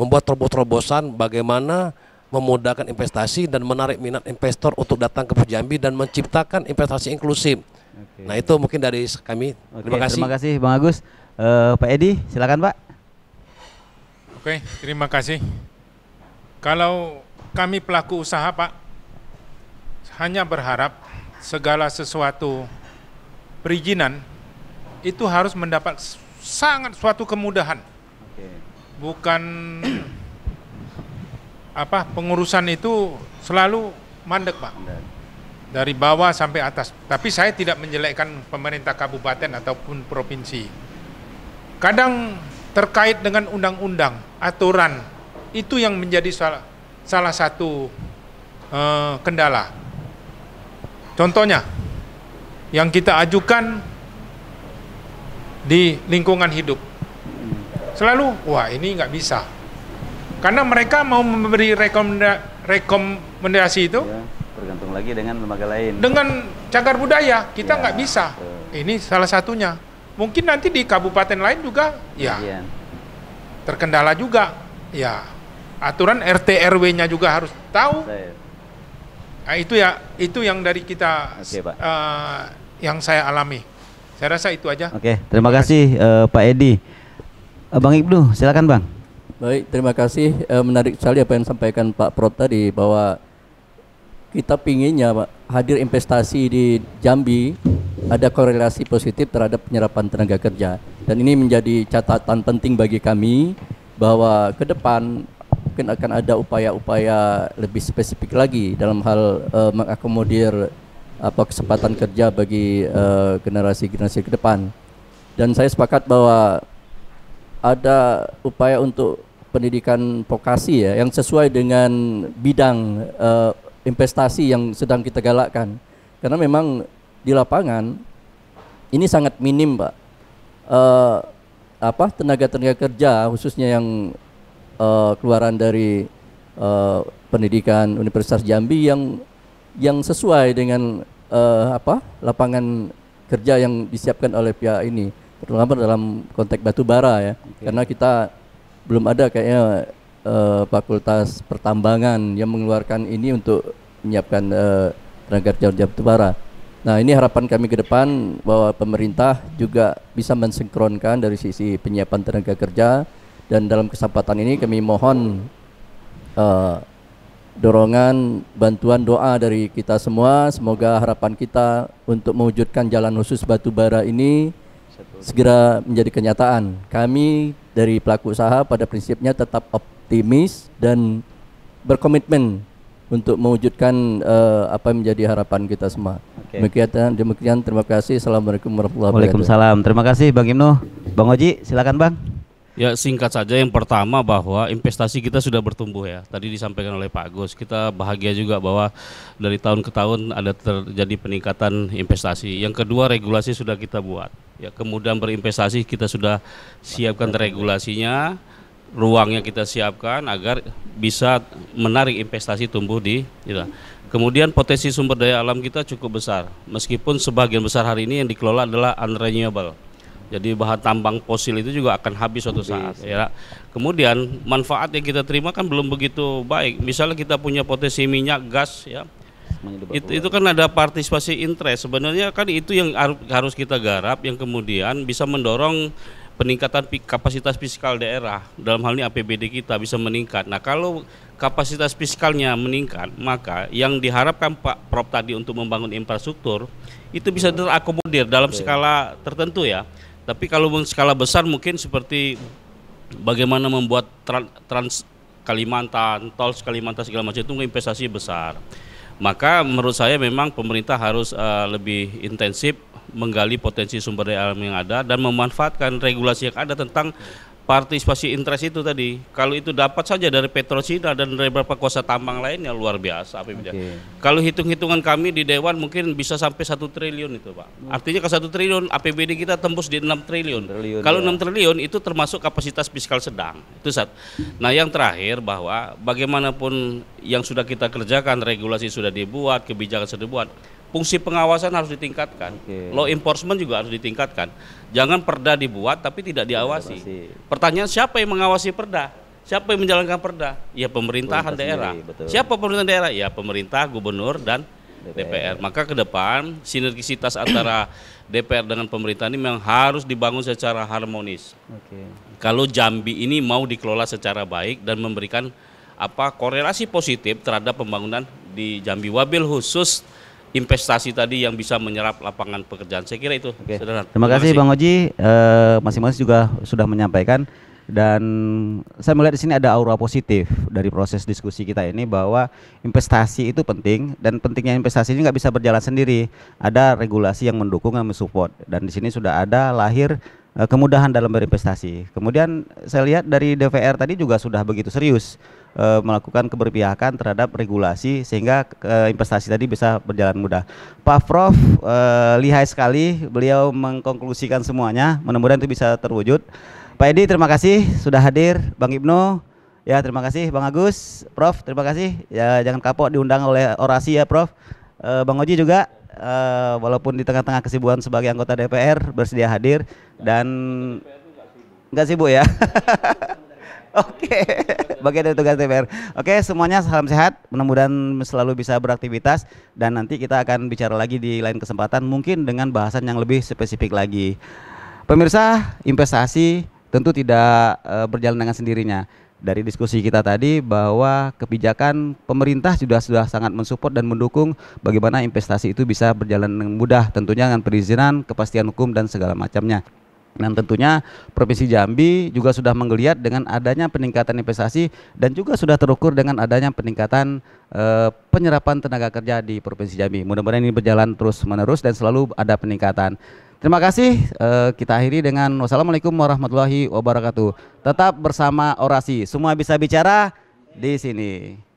membuat terobosan bagaimana memudahkan investasi dan menarik minat investor untuk datang ke Jambi dan menciptakan investasi inklusif. Oke. Nah, itu mungkin dari kami. terima kasih. Terima kasih Bang Agus. Uh, Pak Edi, silakan Pak. Oke, terima kasih. Kalau kami pelaku usaha, Pak, hanya berharap segala sesuatu perizinan itu harus mendapat sangat suatu kemudahan. Bukan apa pengurusan itu selalu mandek pak dari bawah sampai atas tapi saya tidak menjelekkan pemerintah kabupaten ataupun provinsi kadang terkait dengan undang-undang aturan itu yang menjadi salah, salah satu uh, kendala. Contohnya yang kita ajukan di lingkungan hidup selalu wah ini nggak bisa karena mereka mau memberi rekomendasi itu ya, bergantung lagi dengan lembaga lain dengan cagar budaya kita ya, nggak ya, bisa ini salah satunya mungkin nanti di kabupaten lain juga ya, ya terkendala juga ya aturan RT RW-nya juga harus tahu nah, itu ya itu yang dari kita okay, Pak. Uh, yang saya alami saya rasa itu aja oke okay, terima, terima kasih, kasih eh, uh, Pak Edi uh, Bang Ibnu silakan Bang baik terima kasih uh, menarik sekali apa yang sampaikan Pak Prot tadi bahwa kita pinginnya Pak, hadir investasi di Jambi ada korelasi positif terhadap penyerapan tenaga kerja dan ini menjadi catatan penting bagi kami bahwa ke depan mungkin akan ada upaya-upaya lebih spesifik lagi dalam hal uh, mengakomodir eh, apa kesempatan kerja bagi eh, generasi-generasi uh, ke depan. Dan saya sepakat bahwa ada upaya untuk pendidikan vokasi ya yang sesuai dengan bidang uh, investasi yang sedang kita galakkan. Karena memang di lapangan ini sangat minim, Pak uh, apa tenaga-tenaga kerja khususnya yang uh, keluaran dari uh, pendidikan Universitas Jambi yang yang sesuai dengan uh, apa lapangan kerja yang disiapkan oleh pihak ini terutama dalam konteks batu bara ya okay. karena kita belum ada kayaknya uh, fakultas pertambangan yang mengeluarkan ini untuk menyiapkan uh, tenaga kerja batu bara Nah, ini harapan kami ke depan bahwa pemerintah juga bisa mensinkronkan dari sisi penyiapan tenaga kerja dan dalam kesempatan ini kami mohon uh, dorongan bantuan doa dari kita semua. Semoga harapan kita untuk mewujudkan jalan khusus Batubara ini segera menjadi kenyataan. Kami dari pelaku usaha pada prinsipnya tetap optimis dan berkomitmen untuk mewujudkan uh, apa yang menjadi harapan kita semua. Okay. Demikian, demikian terima kasih. Assalamualaikum warahmatullahi wabarakatuh. Waalaikumsalam. Terima kasih Bang Imno. Bang Oji, silakan Bang. Ya singkat saja yang pertama bahwa investasi kita sudah bertumbuh ya. Tadi disampaikan oleh Pak Agus, kita bahagia juga bahwa dari tahun ke tahun ada terjadi peningkatan investasi. Yang kedua regulasi sudah kita buat. Ya kemudian berinvestasi kita sudah siapkan regulasinya ruang yang kita siapkan agar bisa menarik investasi tumbuh di gitu. Kemudian potensi sumber daya alam kita cukup besar, meskipun sebagian besar hari ini yang dikelola adalah unrenewable. Jadi bahan tambang fosil itu juga akan habis suatu saat. Ya. Kemudian manfaat yang kita terima kan belum begitu baik. Misalnya kita punya potensi minyak, gas, ya. Itu, itu kan ada partisipasi interest. Sebenarnya kan itu yang harus kita garap, yang kemudian bisa mendorong peningkatan kapasitas fiskal daerah dalam hal ini APBD kita bisa meningkat. Nah, kalau kapasitas fiskalnya meningkat, maka yang diharapkan Pak Prop tadi untuk membangun infrastruktur itu bisa hmm. terakomodir dalam skala tertentu ya. Tapi kalau skala besar mungkin seperti bagaimana membuat trans, trans Kalimantan, tol Kalimantan segala macam itu investasi besar. Maka menurut saya memang pemerintah harus uh, lebih intensif menggali potensi sumber daya alam yang ada dan memanfaatkan regulasi yang ada tentang partisipasi interest itu tadi. Kalau itu dapat saja dari Petrosina dan dari beberapa kuasa tambang lain yang luar biasa. Okay. Kalau hitung-hitungan kami di Dewan mungkin bisa sampai satu triliun itu Pak. Hmm. Artinya ke satu triliun APBD kita tembus di enam triliun. triliun. Kalau ya. enam 6 triliun itu termasuk kapasitas fiskal sedang. Itu saat. Nah yang terakhir bahwa bagaimanapun yang sudah kita kerjakan, regulasi sudah dibuat, kebijakan sudah dibuat, fungsi pengawasan harus ditingkatkan. Okay. Law enforcement juga harus ditingkatkan. Jangan perda dibuat tapi tidak diawasi. Pertanyaan siapa yang mengawasi perda? Siapa yang menjalankan perda? Ya pemerintahan Pemerintah daerah. Sendiri, Siapa pemerintah daerah? Ya pemerintah, gubernur dan DPR. DPR. Maka ke depan sinergisitas antara DPR dengan pemerintah ini memang harus dibangun secara harmonis. Okay. Kalau Jambi ini mau dikelola secara baik dan memberikan apa korelasi positif terhadap pembangunan di Jambi wabil khusus investasi tadi yang bisa menyerap lapangan pekerjaan. Saya kira itu. Oke. Terima, Terima kasih, Bang Oji. masing eh, masing-masing juga sudah menyampaikan dan saya melihat di sini ada aura positif dari proses diskusi kita ini bahwa investasi itu penting dan pentingnya investasi ini nggak bisa berjalan sendiri ada regulasi yang mendukung dan mensupport dan di sini sudah ada lahir Eh, kemudahan dalam berinvestasi. Kemudian saya lihat dari Dvr tadi juga sudah begitu serius eh, melakukan keberpihakan terhadap regulasi sehingga eh, investasi tadi bisa berjalan mudah. Pak Prof lihai sekali beliau mengkonklusikan semuanya, mudah-mudahan itu bisa terwujud. Pak Edi terima kasih sudah hadir, Bang Ibnu ya terima kasih, Bang Agus, Prof terima kasih. Ya jangan kapok diundang oleh orasi ya Prof. Bang Oji juga uh, walaupun di tengah-tengah kesibukan sebagai anggota DPR bersedia hadir dan nggak sibuk ya. Oke, okay. bagian dari tugas DPR. Oke, okay, semuanya salam sehat. Mudah-mudahan selalu bisa beraktivitas dan nanti kita akan bicara lagi di lain kesempatan mungkin dengan bahasan yang lebih spesifik lagi. Pemirsa, investasi tentu tidak uh, berjalan dengan sendirinya dari diskusi kita tadi bahwa kebijakan pemerintah sudah sudah sangat mensupport dan mendukung bagaimana investasi itu bisa berjalan dengan mudah tentunya dengan perizinan, kepastian hukum dan segala macamnya. Dan tentunya Provinsi Jambi juga sudah menggeliat dengan adanya peningkatan investasi dan juga sudah terukur dengan adanya peningkatan e, penyerapan tenaga kerja di Provinsi Jambi. Mudah-mudahan ini berjalan terus menerus dan selalu ada peningkatan. Terima kasih. Uh, kita akhiri dengan wassalamualaikum warahmatullahi wabarakatuh. Tetap bersama orasi. Semua bisa bicara di sini.